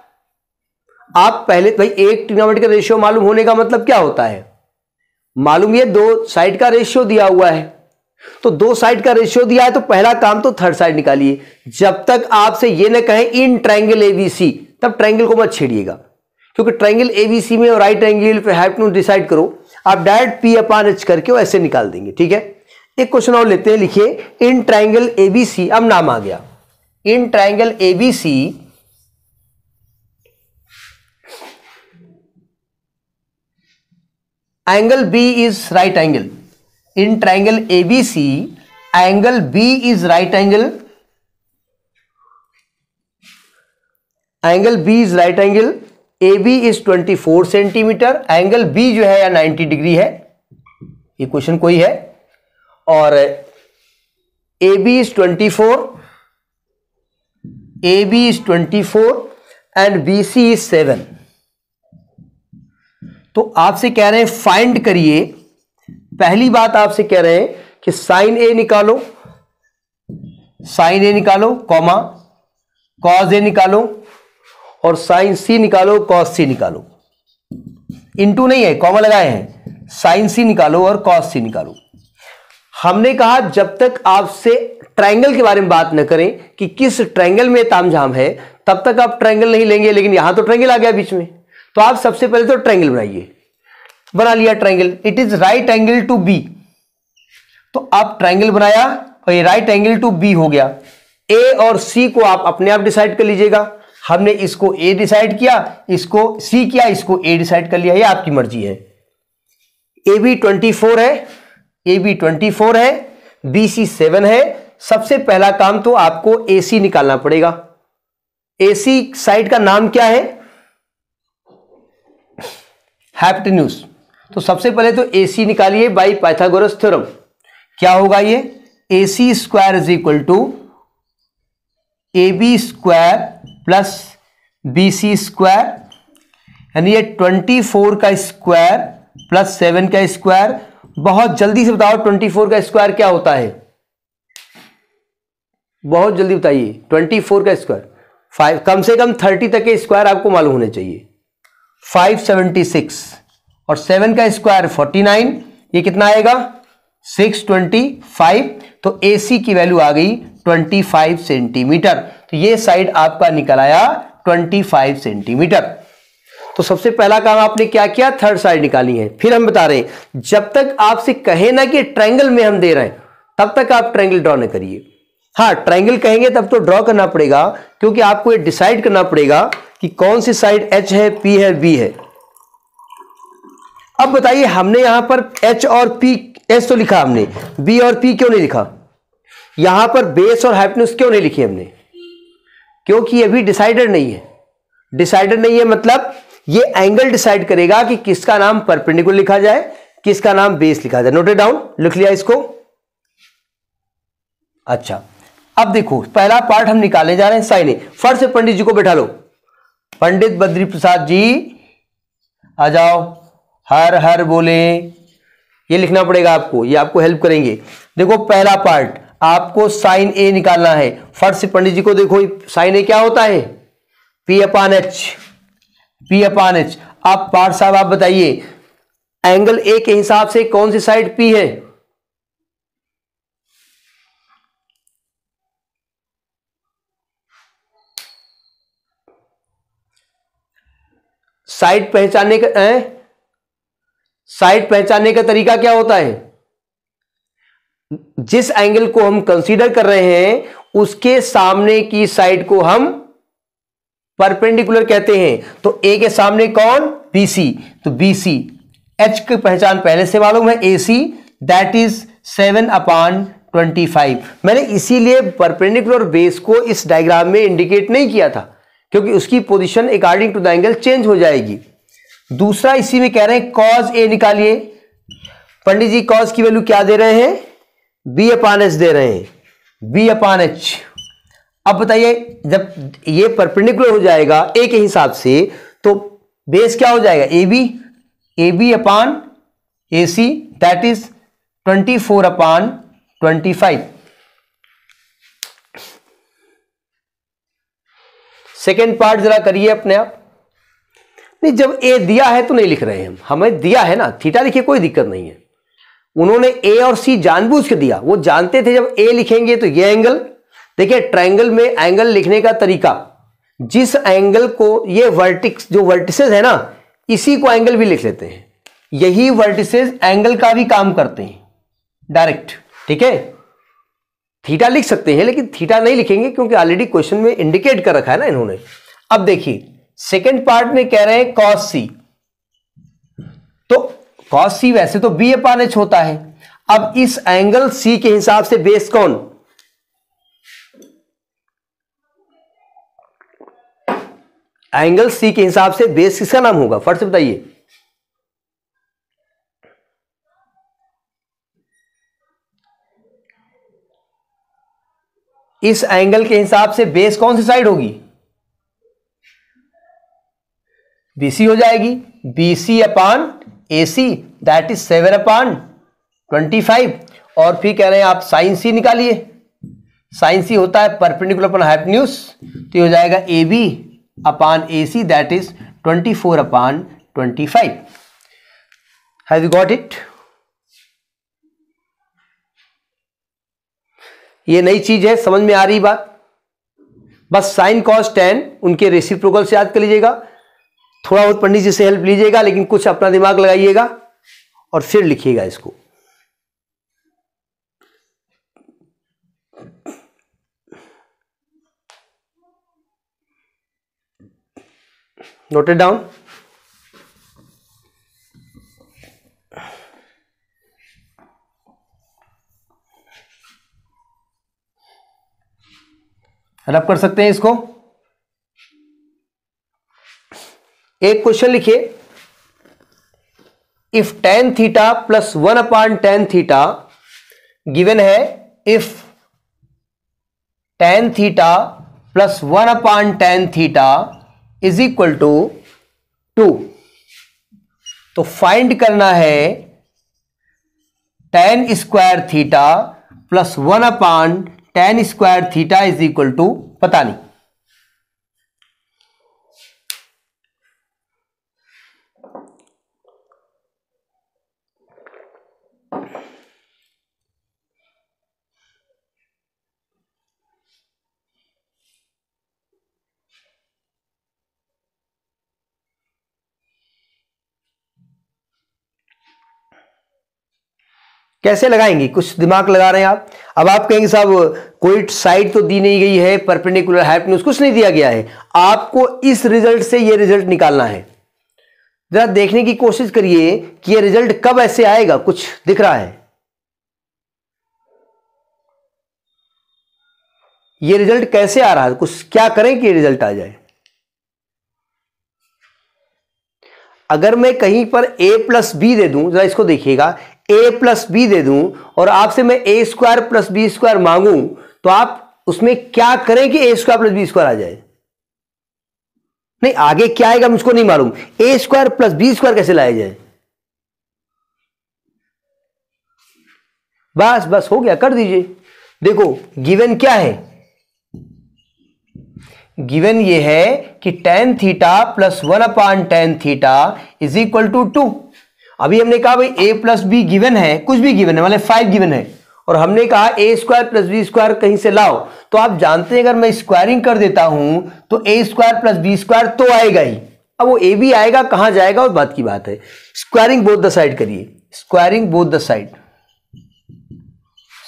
आप पहले भाई एक ट्रिग्नोमेट्रिकल रेशियो मालूम होने का मतलब क्या होता है मालूम ये दो साइड का रेशियो दिया हुआ है तो दो साइड का रेशियो दिया है तो पहला काम तो थर्ड साइड निकालिए जब तक आपसे ये ना कहें इन ट्रायंगल एबीसी तब ट्रायंगल को मत छेड़िएगा क्योंकि ट्रायंगल एबीसी में राइट एंगल पे हाइपनून डिसाइड करो आप डायरेक्ट पी अपान एच करके ऐसे निकाल देंगे ठीक है एक क्वेश्चन और लेते हैं लिखिए इन ट्राइंगल एबीसी अब नाम आ गया in triangle ABC angle B is right angle in triangle ABC angle B is right angle angle B is right angle A B is 24 centimetre angle B जो है या 90 डिग्री है ये क्वेश्चन कोई है और A B is twenty four A B is twenty four and B C is seven तो आपसे कह रहे हैं फाइंड करिए पहली बात आपसे कह रहे हैं कि साइन ए निकालो साइन ए निकालो कॉमा कॉज ए निकालो और साइन सी निकालो कॉस सी निकालो इनटू नहीं है कॉमा लगाए हैं साइन सी निकालो और कॉस सी निकालो हमने कहा जब तक आपसे ट्रायंगल के बारे में बात न करें कि किस ट्रायंगल में तामझाम है तब तक आप ट्रायंगल नहीं लेंगे लेकिन यहां तो ट्रायंगल आ गया बीच में तो आप सबसे पहले तो ट्रायंगल बनाइए बना लिया triangle it is right angle to B तो आप ट्रायंगल बनाया और ये राइट एंगल टू बी हो गया ए और सी को आप अपने आप डिसाइड कर लीजिएगा हमने इसको ए डिसाइड किया इसको सी किया इसको ए डिसाइड कर लिया ये आपकी मर्जी है ए बी ट्वेंटी फोर है ए बी ट्वेंटी फोर है बी सी सेवन है सबसे पहला काम तो आपको ए सी निकालना पड़ेगा ए सी साइड का नाम क्या है हैप्टेन्यूस तो सबसे पहले तो ए सी निकालिए बाई पाइथागोरस थ्योरम क्या होगा ये A C square is equal to A B square plus B C square यानी ये ट्वेंटी फोर का स्क्वायर प्लस सेवन का स्क्वायर बहुत जल्दी से बताओ ट्वेंटी फोर का स्क्वायर क्या होता है बहुत जल्दी बताइए ट्वेंटी फोर का स्क्वायर फाइव कम से कम थर्टी तक के स्क्वायर आपको मालूम होने चाहिए फाइव सेवेंटी सिक्स और सेवन का स्क्वायर फोर्टी नाइन ये कितना आएगा सिक्स ट्वेंटी फाइव तो ए की वैल्यू आ गई ट्वेंटी फाइव सेंटीमीटर तो ये साइड आपका निकल आया ट्वेंटी फाइव सेंटीमीटर तो सबसे पहला काम आपने क्या किया थर्ड साइड निकाली है फिर हम बता रहे हैं जब तक आपसे कहे ना कि ट्रायंगल में हम दे रहे हैं तब तक आप ट्रायंगल ड्रॉ ना करिए हाँ ट्रायंगल कहेंगे तब तो ड्रॉ करना पड़ेगा क्योंकि आपको ये डिसाइड करना पड़ेगा कि कौन सी साइड एच है पी है बी है अब बताइए हमने यहां पर एच और पी एच तो लिखा हमने बी और पी क्यों नहीं लिखा यहां पर बेस और हाइपनिस क्यों नहीं लिखी हमने क्योंकि ये भी डिसाइडेड नहीं है डिसाइडेड नहीं है मतलब ये एंगल डिसाइड करेगा कि किसका नाम परपेंडिकुलर लिखा जाए किसका नाम बेस लिखा जाए नोटेड डाउन लिख लिया इसको अच्छा अब देखो पहला पार्ट हम निकालने जा रहे हैं साइन ए फर्स्ट से पंडित जी को बैठा लो पंडित बद्री प्रसाद जी आ जाओ हर हर बोले ये लिखना पड़ेगा आपको ये आपको हेल्प करेंगे देखो पहला पार्ट आपको साइन ए निकालना है फर्स्ट से पंडित जी को देखो साइन ए क्या होता है P upon H P upon h आप पार साहब आप बताइए एंगल ए के हिसाब से कौन सी साइड पी है साइड पहचानने का है साइड पहचानने का तरीका क्या होता है जिस एंगल को हम कंसीडर कर रहे हैं उसके सामने की साइड को हम परपेंडिकुलर कहते हैं तो ए के सामने कौन बीसी तो बीसी एच की पहचान पहले से मालूम है A C that is seven upon twenty five मैंने इसीलिए परपेंडिकुलर बेस को इस डायग्राम में इंडिकेट नहीं किया था क्योंकि उसकी position according to the angle change हो जाएगी दूसरा इसी में कह रहे हैं कॉज ए निकालिए पंडित जी कॉज की वैल्यू क्या दे रहे हैं बी अपान एच दे रहे हैं बी अपान एच अब बताइए जब ये परपेंडिकुलर हो जाएगा ए के हिसाब से तो बेस क्या हो जाएगा A B A B upon A C that is twenty four upon twenty five second part जरा करिए अपने आप नहीं जब ए दिया है तो नहीं लिख रहे हैं हम हमें दिया है ना थीटा लिखिए कोई दिक्कत नहीं है उन्होंने ए और सी जानबूझ के दिया वो जानते थे जब ए लिखेंगे तो ये एंगल देखिए ट्रायंगल में एंगल लिखने का तरीका जिस एंगल को ये वर्टिक्स जो वर्टिसेस है ना इसी को एंगल भी लिख लेते हैं यही वर्टिसेस एंगल का भी काम करते हैं डायरेक्ट ठीक है थीटा लिख सकते हैं लेकिन थीटा नहीं लिखेंगे क्योंकि ऑलरेडी क्वेश्चन में इंडिकेट कर रखा है ना इन्होंने अब देखिए सेकेंड पार्ट में कह रहे हैं कॉस सी तो कॉस सी वैसे तो बी ए पान एच होता है अब इस एंगल सी के हिसाब से बेस कौन एंगल सी के हिसाब से बेस किसका नाम होगा फट से बताइए इस एंगल के हिसाब से बेस कौन सी साइड होगी बीसी हो जाएगी BC upon AC that is seven upon twenty five और फिर कह रहे हैं आप साइन सी निकालिए साइन सी होता है परपेंडिकुलर अपन हाइपन्यूस तो हो जाएगा A B that is twenty four 24 twenty five have you got it ये नई चीज है समझ में आ रही बात बस साइन कॉस टेन उनके रेसिप्रोकल से याद कर लीजिएगा थोड़ा बहुत पंडित जी से हेल्प लीजिएगा लेकिन कुछ अपना दिमाग लगाइएगा और फिर लिखिएगा इसको note it down रब कर सकते हैं इसको एक क्वेश्चन लिखिए if tan theta plus one upon tan theta given है if tan theta plus one upon tan theta is equal to two two find करना है tan square theta plus one upon tan square theta is equal to पता नहीं कैसे लगाएंगे कुछ दिमाग लगा रहे हैं आप अब आप कहेंगे साहब कोई साइड तो दी नहीं गई है परपेंडिकुलर हाइपन्यूज कुछ नहीं दिया गया है आपको इस रिजल्ट से ये रिजल्ट निकालना है जरा देखने की कोशिश करिए कि ये रिजल्ट कब ऐसे आएगा कुछ दिख रहा है ये रिजल्ट कैसे आ रहा है कुछ क्या करें कि ये रिजल्ट आ जाए अगर मैं कहीं पर ए प्लस बी दे दूं जरा इसको देखिएगा ए प्लस बी दे दूं और आपसे मैं a square plus b square मांगू तो आप उसमें क्या करें कि a square plus b square आ जाए नहीं आगे क्या आएगा मुझको नहीं मालूम a square plus b square कैसे लाया जाए बस बस हो गया कर दीजिए देखो गिवन क्या है गिवन ये है कि tan theta plus one upon tan theta is equal to two two हमने कहा भाई ए प्लस बी गिवन है कुछ भी गिवन है मतलब फाइव गिवन है और हमने कहा a square plus b square कहीं से लाओ तो आप जानते हैं अगर मैं स्क्वायरिंग कर देता हूं तो a square plus b square तो आएगा ही अब वो ए भी आएगा कहां जाएगा और बात की बात है स्क्वायरिंग बोथ द साइड करिए squaring both the side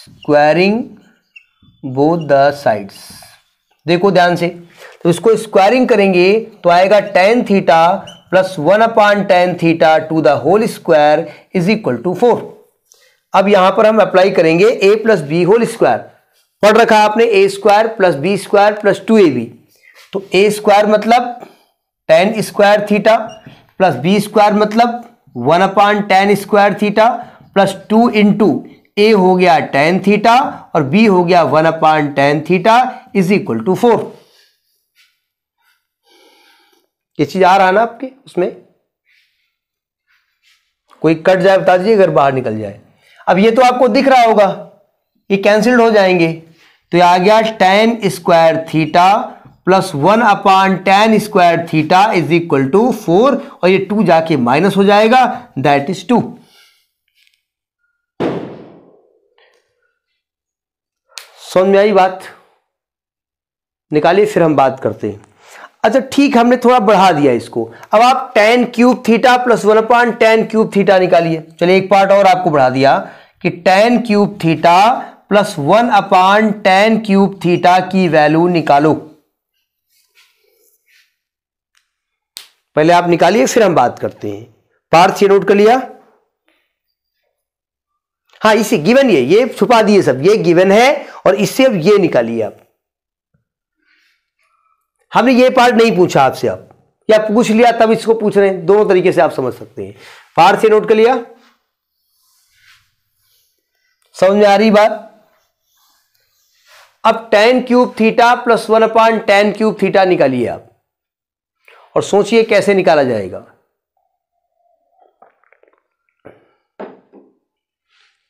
squaring both the sides देखो ध्यान से तो इसको स्क्वायरिंग करेंगे तो आएगा tan theta plus one upon tan theta to the whole square is equal to four अब यहां पर हम अप्लाई करेंगे a plus b whole square पढ़ रखा आपने a square plus b square plus two A b तो ए स्क्वायर मतलब tan square theta plus b square मतलब one upon tan square theta plus two in two a हो गया tan theta और b हो गया one upon tan theta is equal to four ये चीज आ रहा है ना आपके उसमें कोई कट जाए बता दीजिए अगर बाहर निकल जाए अब ये तो आपको दिख रहा होगा ये कैंसिल्ड हो जाएंगे तो ये आ गया tan square theta plus one upon tan square theta is equal to four और ये टू जाके माइनस हो जाएगा दैट इज टू समझ में आई बात निकालिए फिर हम बात करते हैं अच्छा ठीक हमने थोड़ा बढ़ा दिया इसको अब आप tan cube theta plus one upon tan cube theta निकालिए चलिए एक पार्ट और आपको बढ़ा दिया कि tan cube theta plus one upon tan cube theta की वैल्यू निकालो पहले आप निकालिए फिर हम बात करते हैं पार्थ ये नोट कर लिया हाँ इसी गिवन ये ये छुपा दिए सब ये गिवन है और इससे अब ये निकालिए आप हमने ये पार्ट नहीं पूछा आपसे अब या पूछ लिया तब इसको पूछ रहे हैं दोनों तरीके से आप समझ सकते हैं पार से नोट कर लिया समझ में आ रही बात अब tan cube theta plus one upon tan cube theta निकालिए आप और सोचिए कैसे निकाला जाएगा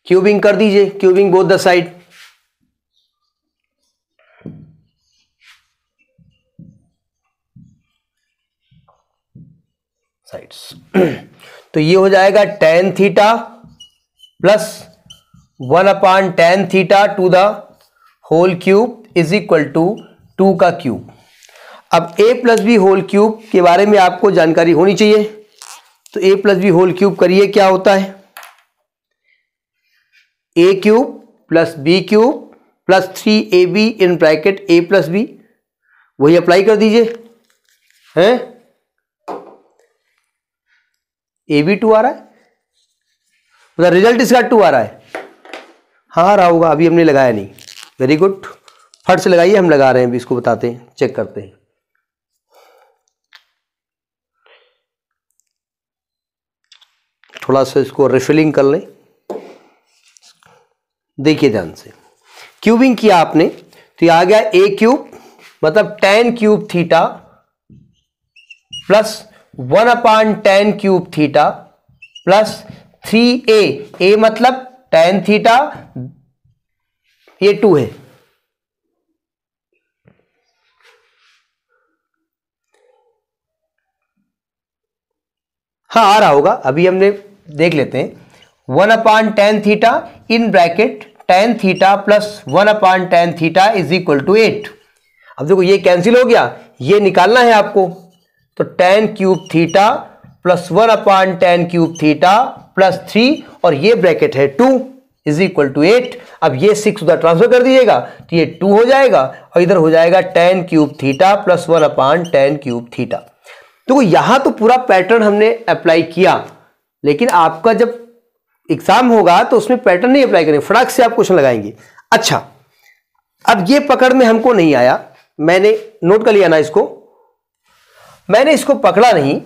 क्यूबिंग कर दीजिए cubing both the side sides तो ये हो जाएगा tan theta plus one upon tan theta to the whole cube is equal to two का क्यूब अब a plus b whole cube के बारे में आपको जानकारी होनी चाहिए तो a plus b whole cube करिए क्या होता है a cube plus b cube plus three a b in bracket a plus b वही अप्लाई कर दीजिए हैं ए भी टू आ रहा है मतलब रिजल्ट इसका टू आ रहा है हाँ रहा होगा अभी हमने लगाया नहीं वेरी गुड फट से लगाइए हम लगा रहे हैं अभी इसको बताते हैं चेक करते हैं थोड़ा सा इसको रिफिलिंग कर लें देखिए ध्यान से क्यूबिंग किया आपने तो ये आ गया ए क्यूब मतलब tan cube theta plus one upon tan cube theta plus three a a मतलब टेन थीटा ये टू है हाँ आ रहा होगा अभी हमने देख लेते हैं one upon tan theta in bracket tan theta plus one upon tan theta is equal to eight अब देखो ये कैंसिल हो गया ये निकालना है आपको तो tan cube theta plus one upon tan cube theta plus three और ये ब्रैकेट है two is equal to eight अब ये सिक्स उधर ट्रांसफर कर दीजिएगा तो ये टू हो जाएगा और इधर हो जाएगा tan cube theta plus one upon tan cube theta देखो तो यहां तो पूरा पैटर्न हमने अप्लाई किया लेकिन आपका जब एग्जाम होगा तो उसमें पैटर्न नहीं अप्लाई करेंगे फटाक से आप क्वेश्चन लगाएंगे अच्छा अब ये पकड़ में हमको नहीं आया मैंने नोट कर लिया ना इसको मैंने इसको पकड़ा नहीं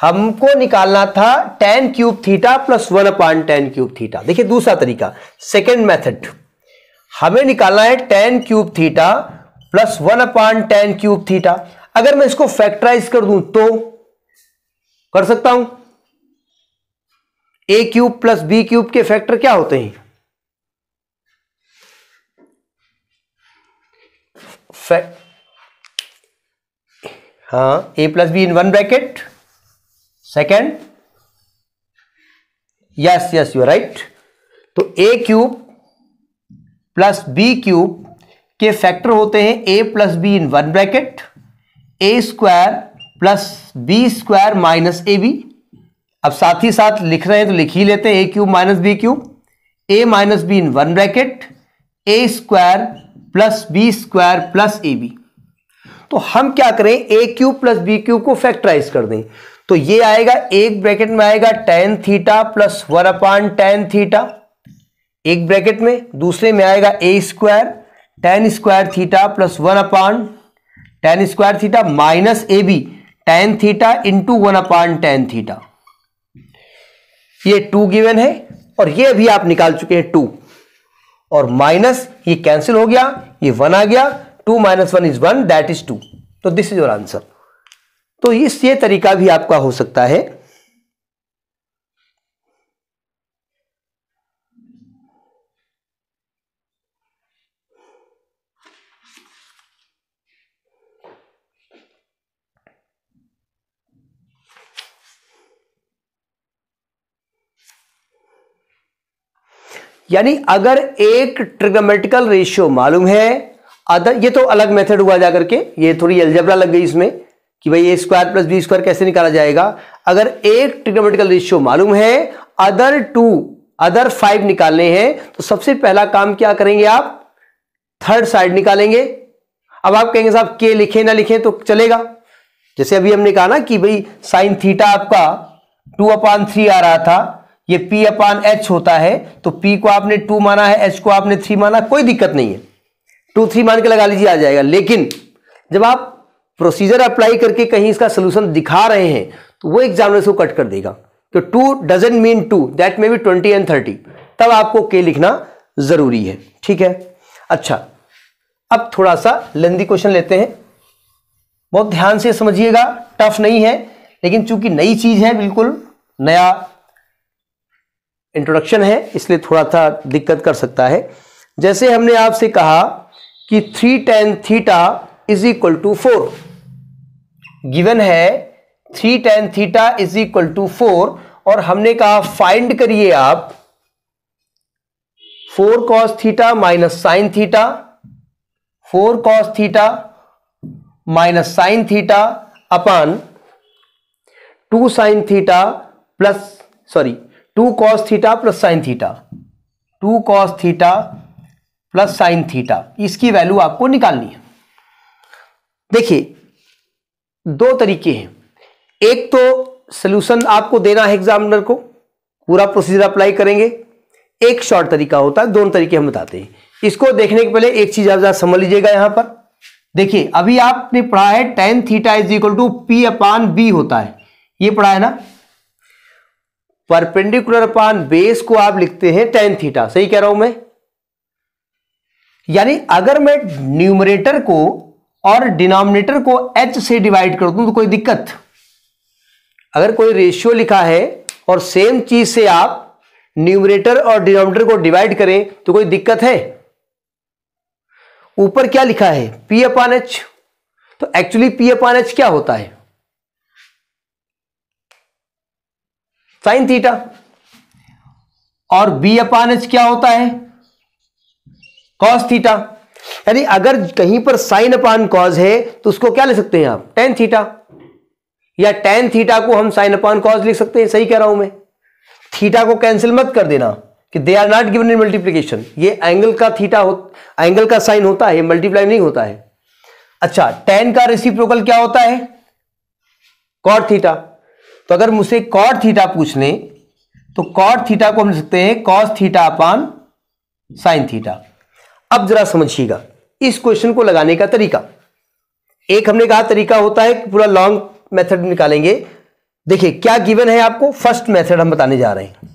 हमको निकालना था tan cube theta plus one upon tan cube theta देखिए दूसरा तरीका सेकेंड मेथड हमें निकालना है tan cube theta plus one upon tan cube theta अगर मैं इसको फैक्टराइज कर दूं तो कर सकता हूं a cube plus b cube के फैक्टर क्या होते हैं फैक्ट हाँ a plus b in one bracket second yes yes you right तो a cube plus b cube के फैक्टर होते हैं a plus b in one bracket a square plus b square minus a b अब साथ ही साथ लिख रहे हैं तो लिख ही लेते हैं a cube minus b cube a minus b in one bracket a square plus b square plus a b तो हम क्या करें a cube plus b cube को फैक्टराइज कर दें तो ये आएगा एक ब्रैकेट में आएगा tan theta plus one upon tan theta एक ब्रैकेट में दूसरे में आएगा a square tan square theta plus one upon tan square theta minus a B tan theta into one upon tan theta ये टू गिवन है और ये अभी आप निकाल चुके हैं टू और माइनस ये कैंसिल हो गया ये वन आ गया two minus one is one that is two तो दिस इज योर आंसर तो इस ये तरीका भी आपका हो सकता है यानी अगर एक ट्रिग्नोमेट्रिकल रेशियो मालूम है अदर ये तो अलग मेथड हुआ जाकर के ये थोड़ी अलजबरा लग गई इसमें कि भाई a square plus b square कैसे निकाला जाएगा अगर एक ट्रिग्नोमेटिकल रेशियो मालूम है अदर टू अदर फाइव निकालने हैं तो सबसे पहला काम क्या करेंगे आप थर्ड साइड निकालेंगे अब आप कहेंगे साहब के लिखे ना लिखे तो चलेगा जैसे अभी हमने कहा ना कि भाई साइन थीटा आपका टू अपान थ्री आ रहा था ये पी अपान एच होता है तो पी को आपने टू माना है एच को आपने थ्री माना कोई दिक्कत नहीं है टू थ्री मान के लगा लीजिए आ जाएगा लेकिन जब आप प्रोसीजर अप्लाई करके कहीं इसका सोल्यूशन दिखा रहे हैं तो वो एग्जामिनर को कट कर देगा तो two doesn't mean two that may be twenty and thirty तब आपको के लिखना जरूरी है ठीक है अच्छा अब थोड़ा सा लेंदी क्वेश्चन लेते हैं बहुत ध्यान से समझिएगा टफ नहीं है लेकिन चूंकि नई चीज है बिल्कुल नया इंट्रोडक्शन है इसलिए थोड़ा सा दिक्कत कर सकता है जैसे हमने आपसे कहा कि three tan theta is equal to four given है three tan theta is equal to four और हमने कहा फाइंड करिए आप four cos theta minus sine theta four cos theta minus sine theta upon two sine theta plus sorry two cos theta plus sine theta two cos theta plus sine theta इसकी value आपको निकालनी है देखिए दो तरीके हैं एक तो सोल्यूशन आपको देना है एग्जामिनर को पूरा प्रोसीजर अप्लाई करेंगे एक शॉर्ट तरीका होता है दोनों तरीके हम बताते हैं इसको देखने के पहले एक चीज आप जरा समझ लीजिएगा यहां पर देखिए अभी आपने पढ़ा है tan theta is equal to p upon B होता है ये पढ़ा है ना परपेंडिकुलर अपान बेस को आप लिखते हैं टेन थीटा सही कह रहा हूं मैं यानी अगर मैं न्यूमरेटर को और डिनोमिनेटर को एच से डिवाइड कर दूं तो कोई दिक्कत अगर कोई रेशियो लिखा है और सेम चीज से आप न्यूमरेटर और डिनोमिनेटर को डिवाइड करें तो कोई दिक्कत है ऊपर क्या लिखा है पी अपान एच तो एक्चुअली पी अपान एच क्या होता है साइन थीटा और बी अपान एच क्या होता है कॉस थीटा यानी अगर कहीं पर साइन अपान कॉज है तो उसको क्या ले सकते हैं आप टेन थीटा या टेन थीटा को हम साइन अपान कॉज लिख सकते हैं सही कह रहा हूं मैं थीटा को कैंसिल मत कर देना कि they are not given in multiplication ये एंगल का थीटा हो एंगल का साइन होता है मल्टीप्लाई नहीं होता है अच्छा टेन का रेसिप्रोकल क्या होता है कॉट थीटा तो अगर मुझसे कॉट थीटा पूछ ले तो कॉट थीटा को हम लिख सकते हैं cos theta upon sine theta अब जरा समझिएगा इस क्वेश्चन को लगाने का तरीका एक हमने कहा तरीका होता है पूरा लॉन्ग मेथड निकालेंगे देखिए क्या गिवन है आपको फर्स्ट मेथड हम बताने जा रहे हैं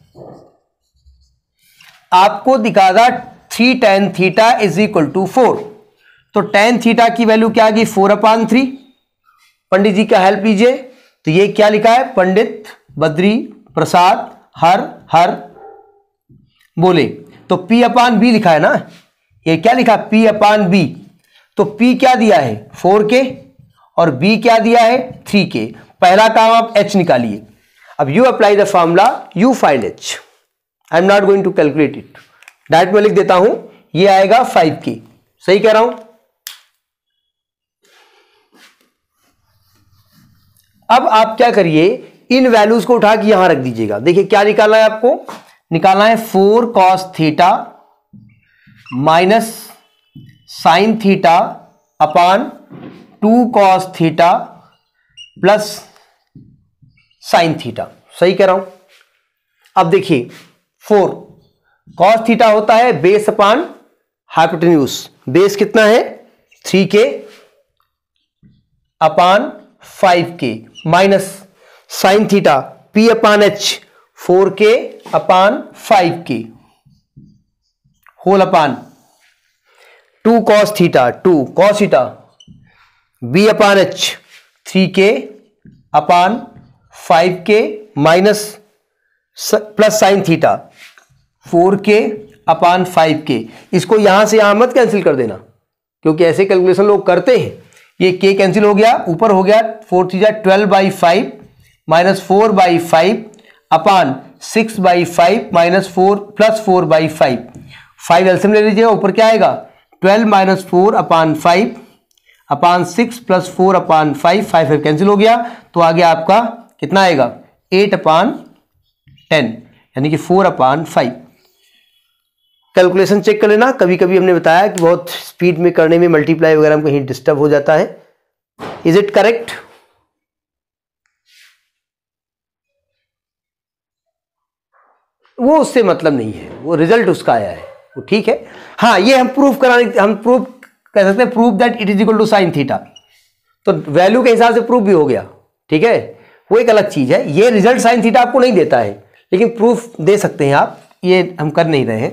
आपको दिखागा three tan theta is equal to four तो टेन थीटा की वैल्यू क्या आ गई फोर अपान थ्री पंडित जी का हेल्प लीजिए तो ये क्या लिखा है पंडित बद्री प्रसाद हर हर बोले तो पी अपान बी लिखा है ना ये क्या लिखा पी अपान बी तो पी क्या दिया है फोर के और बी क्या दिया है थ्री के पहला काम आप एच निकालिए अब you apply the formula you find h I am not going to calculate it direct में लिख देता हूं ये आएगा फाइव के सही कह रहा हूं अब आप क्या करिए इन वैल्यूज को उठा के यहां रख दीजिएगा देखिए क्या निकालना है आपको निकालना है four cos theta minus sine theta upon two cos theta plus sine theta सही कह रहा हूं अब देखिए फोर कॉस थीटा होता है बेस अपान हाइपोटेन्यूस बेस कितना है three k upon five k minus sine theta P upon h four k upon five k whole upon two cos theta two cos theta B upon h three k upon five k minus plus sine theta four k upon five के इसको यहां से यहां मत cancel कर देना क्योंकि ऐसे कैलकुलेशन लोग करते हैं ये के कैंसिल हो गया ऊपर हो गया four theta twelve by five minus four by five upon six by five minus four plus four by five five LCM ले लीजिएगा ऊपर क्या आएगा twelve minus four upon five upon six plus four upon five five five cancel हो गया तो आगे आपका कितना आएगा एट अपान टेन यानी कि four upon five calculation check कर लेना कभी कभी हमने बताया कि बहुत स्पीड में करने में मल्टीप्लाई वगैरह कहीं डिस्टर्ब हो जाता है इज इट करेक्ट वो उससे मतलब नहीं है वो रिजल्ट उसका आया है तो ठीक है हाँ ये हम प्रूफ करा हम प्रूफ कह सकते हैं proof that it is equal to sine theta तो वैल्यू के हिसाब से प्रूफ भी हो गया ठीक है वो एक अलग चीज़ है ये रिजल्ट साइन थीटा आपको नहीं देता है लेकिन प्रूफ दे सकते हैं आप ये हम कर नहीं रहे हैं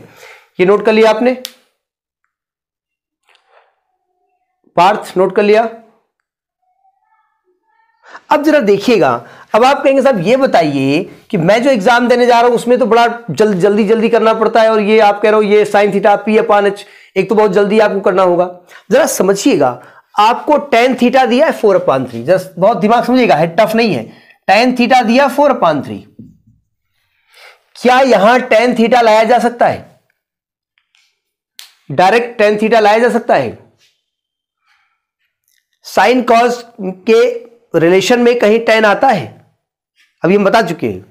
ये नोट कर लिया आपने पार्थ नोट कर लिया अब जरा देखिएगा अब आप कहेंगे साहब ये बताइए कि मैं जो एग्जाम देने जा रहा हूं उसमें तो बड़ा जल, जल्दी जल्दी करना पड़ता है और ये आप कह रहे हो ये sine theta P upon h एक तो बहुत जल्दी आपको करना होगा जरा समझिएगा आपको टेन थीटा दिया है फोर अपान थ्री जस्ट बहुत दिमाग समझिएगा है टफ नहीं है टेन थीटा दिया फोर अपान थ्री क्या यहां टेन थीटा लाया जा सकता है डायरेक्ट टेन थीटा लाया जा सकता है साइन कॉज के तो रिलेशन में कहीं टेन आता है अभी हम बता चुके हैं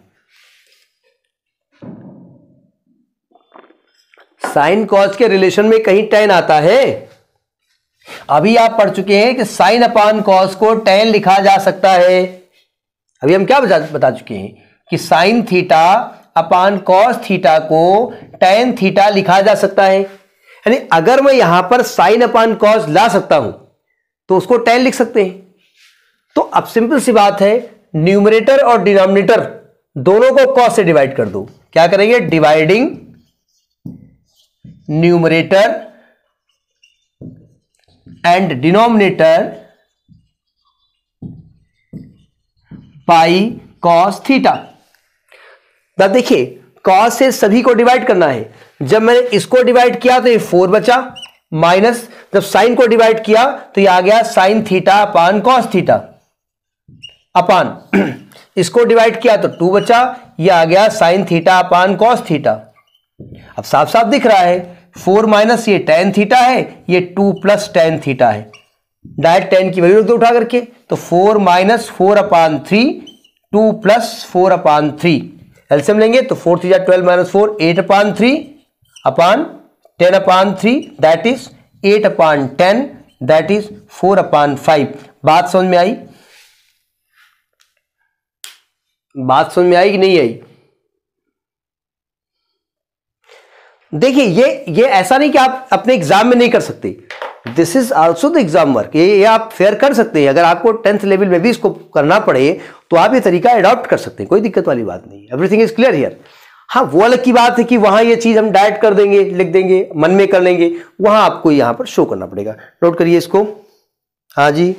साइन कॉज के रिलेशन में कहीं टेन आता है अभी आप पढ़ चुके हैं कि साइन अपान कॉज को टेन लिखा जा सकता है अभी हम क्या बता चुके हैं कि sine theta upon cos theta को टेन थीटा लिखा जा सकता है यानी अगर मैं यहां पर साइन अपान कॉस ला सकता हूं तो उसको टेन लिख सकते हैं तो अब सिंपल सी बात है न्यूमरेटर और डिनोमिनेटर दोनों को कॉस से डिवाइड कर दो क्या करेंगे dividing numerator and denominator by cos theta अब देखिए कॉस से सभी को डिवाइड करना है जब मैंने इसको डिवाइड किया तो ये फोर बचा माइनस जब साइन को डिवाइड किया तो ये आ गया sine theta upon cos theta upon इसको डिवाइड किया तो टू बचा ये आ गया sine theta upon cos theta अब साफ साफ दिख रहा है फोर माइनस ये टेन थीटा है ये टू प्लस टेन थीटा है डायरेक्ट टेन की वैल्यू रख दो उठा करके तो four minus four upon three two plus four upon three LCM लेंगे तो four theta twelve minus four eight upon three upon ten upon three that is eight upon ten that is four upon five बात समझ में आई बात समझ में आई कि नहीं आई देखिए ये ये ऐसा नहीं कि आप अपने एग्जाम में नहीं कर सकते this is also the exam work ये आप फेयर कर सकते हैं अगर आपको टेंथ लेवल में भी इसको करना पड़े तो आप ये तरीका अडॉप्ट कर सकते हैं कोई दिक्कत वाली बात नहीं एवरीथिंग इज क्लियर हियर हाँ वो अलग की बात है कि वहां ये चीज हम डायट कर देंगे लिख देंगे मन में कर लेंगे वहां आपको यहां पर शो करना पड़ेगा नोट करिए इसको हाँ जी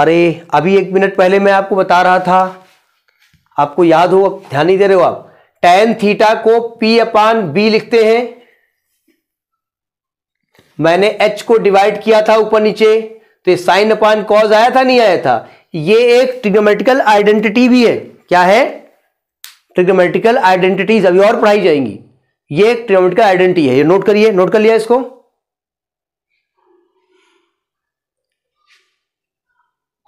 अरे अभी एक मिनट पहले मैं आपको बता रहा था आपको याद हो ध्यान नहीं दे रहे हो आप टेन थीटा को पी अपान बी लिखते हैं मैंने एच को डिवाइड किया था ऊपर नीचे तो साइन अपान कॉज आया था नहीं आया था ये एक ट्रिग्नोमेट्रिकल आइडेंटिटी भी है क्या है ट्रिग्नोमेट्रिकल आइडेंटिटीज अभी और पढ़ाई जाएंगी ये एक ट्रिग्नोमेट्रिकल आइडेंटिटी है ये नोट करिए नोट कर लिया इसको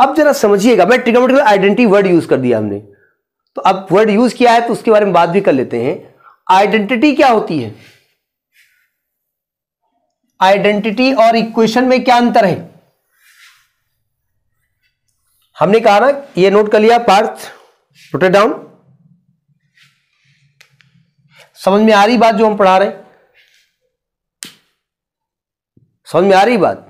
अब जरा समझिएगा मैं ट्रिग्नोमेट्रिकल आइडेंटिटी वर्ड यूज कर दिया हमने तो अब वर्ड यूज किया है तो उसके बारे में बात भी कर लेते हैं आइडेंटिटी क्या होती है आइडेंटिटी और इक्वेशन में क्या अंतर है हमने कहा ना ये नोट कर लिया पार्थ नोटेड डाउन समझ में आ रही बात जो हम पढ़ा रहे समझ में आ रही बात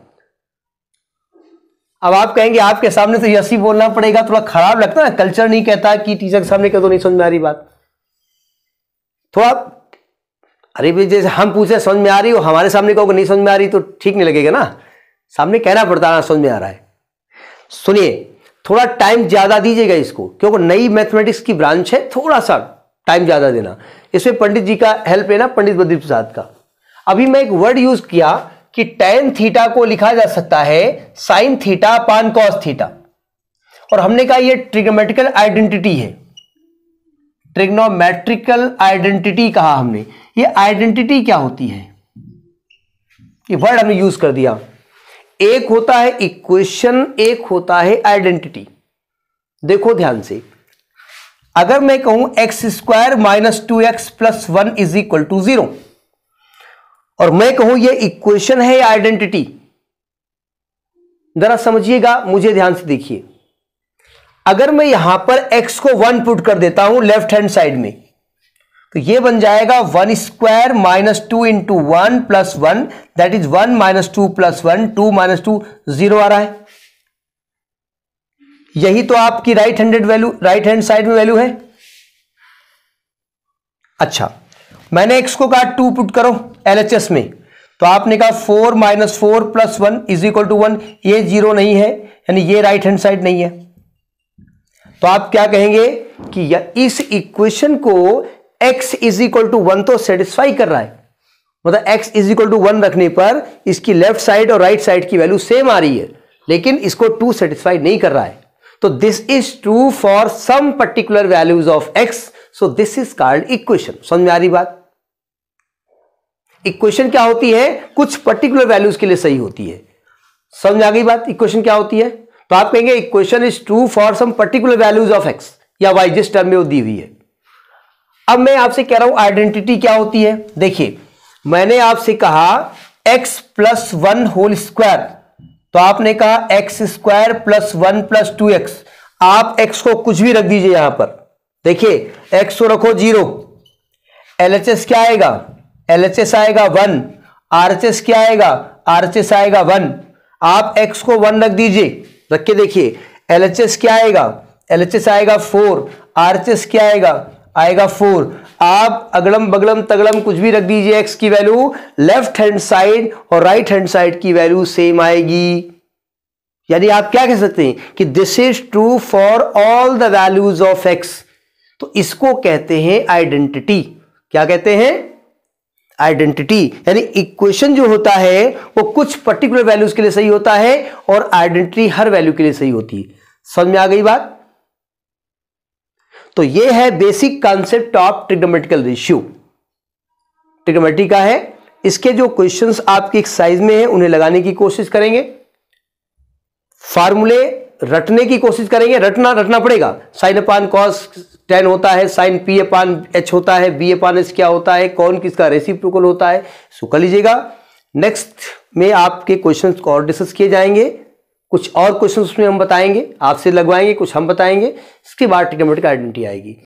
अब आप कहेंगे आपके सामने तो यसी बोलना पड़ेगा थोड़ा खराब लगता है ना कल्चर नहीं कहता कि टीचर के सामने क्यों नहीं समझ में आ रही बात थोड़ा अरे भाई जैसे हम पूछे समझ में आ रही हो हमारे सामने कहोगे नहीं समझ में आ रही तो ठीक नहीं लगेगा ना सामने कहना पड़ता है हाँ, समझ में आ रहा है सुनिए थोड़ा टाइम ज़्यादा दीजिएगा इसको क्योंकि नई मैथमेटिक्स की ब्रांच है थोड़ा सा टाइम ज़्यादा देना इसमें पंडित जी का हेल्प लेना पंडित बद्री प्रसाद का अभी मैं एक वर्ड यूज़ किया कि टेन थीटा को लिखा जा सकता है sine theta upon cos theta और हमने कहा यह ट्रिग्नोमेट्रिकल आइडेंटिटी है ट्रिग्नोमेट्रिकल आइडेंटिटी कहा हमने ये आइडेंटिटी क्या होती है ये वर्ड हमने यूज कर दिया एक होता है इक्वेशन एक होता है आइडेंटिटी देखो ध्यान से अगर मैं कहूं x square minus two x plus one is equal to zero और मैं कहूं ये इक्वेशन है या आइडेंटिटी जरा समझिएगा मुझे ध्यान से देखिए अगर मैं यहां पर x को वन पुट कर देता हूं लेफ्ट हैंड साइड में तो ये बन जाएगा one square minus two into one plus one that is one minus two plus one two minus two zero आ रहा है यही तो आपकी right handed value right hand side में वैल्यू है अच्छा मैंने एक्स को कहा टू पुट करो एलएचएस में तो आपने कहा four minus four plus one is equal to one ये जीरो नहीं है यानी ये राइट हैंड साइड नहीं है तो आप क्या कहेंगे कि इस इक्वेशन को x is equal to one तो सेटिस्फाई कर रहा है मतलब x is equal to one रखने पर इसकी लेफ्ट साइड और राइट साइड की वैल्यू सेम आ रही है लेकिन इसको टू सेटिस्फाई नहीं कर रहा है तो this is true for some particular values of x so this is card equation समझ में आ रही बात इक्वेशन क्या होती है कुछ पर्टिकुलर वैल्यूज के लिए सही होती है समझ आ गई बात इक्वेशन क्या होती है तो आप कहेंगे equation is true for some particular values of x या वाई जिस टर्म में वो दी हुई है अब मैं आपसे कह रहा हूं आइडेंटिटी क्या होती है देखिए मैंने आपसे कहा x plus one whole square तो आपने कहा x square plus one plus two x आप एक्स को कुछ भी रख दीजिए यहां पर देखिए एक्स को रखो जीरो एल क्या आएगा एलएचएस आएगा वन आरएचएस क्या आएगा आरएचएस आएगा वन आप एक्स को वन रख दीजिए रख के देखिए एलएचएस क्या आएगा एलएचएस आएगा फोर आरएचएस क्या आएगा आएगा फोर आप अगलम बगलम तगलम कुछ भी रख दीजिए एक्स की वैल्यू लेफ्ट हैंड साइड और राइट हैंड साइड की वैल्यू सेम आएगी यानी आप क्या कह सकते हैं कि this is true for all the values of x तो इसको कहते हैं आइडेंटिटी क्या कहते हैं आइडेंटिटी यानी इक्वेशन जो होता है वो कुछ पर्टिकुलर वैल्यूज के लिए सही होता है और आइडेंटिटी हर वैल्यू के लिए सही होती है समझ में आ गई बात तो ये है basic concept of trigonometrical ratio trigonometry का है इसके जो क्वेश्चंस आपकी एक्सरसाइज में है उन्हें लगाने की कोशिश करेंगे फार्मूले रटने की कोशिश करेंगे रटना रटना पड़ेगा साइन अपान कॉस टेन होता है साइन पी अपान एच होता है बी अपान एच क्या होता है कौन किसका रेसिप्रोकल होता है सो कर लीजिएगा नेक्स्ट में आपके क्वेश्चन और डिस्कस किए जाएंगे कुछ और क्वेश्चन उसमें हम बताएंगे आपसे लगवाएंगे कुछ हम बताएंगे इसके बाद ट्रिग्नोमेट्रिक आइडेंटिटी आएगी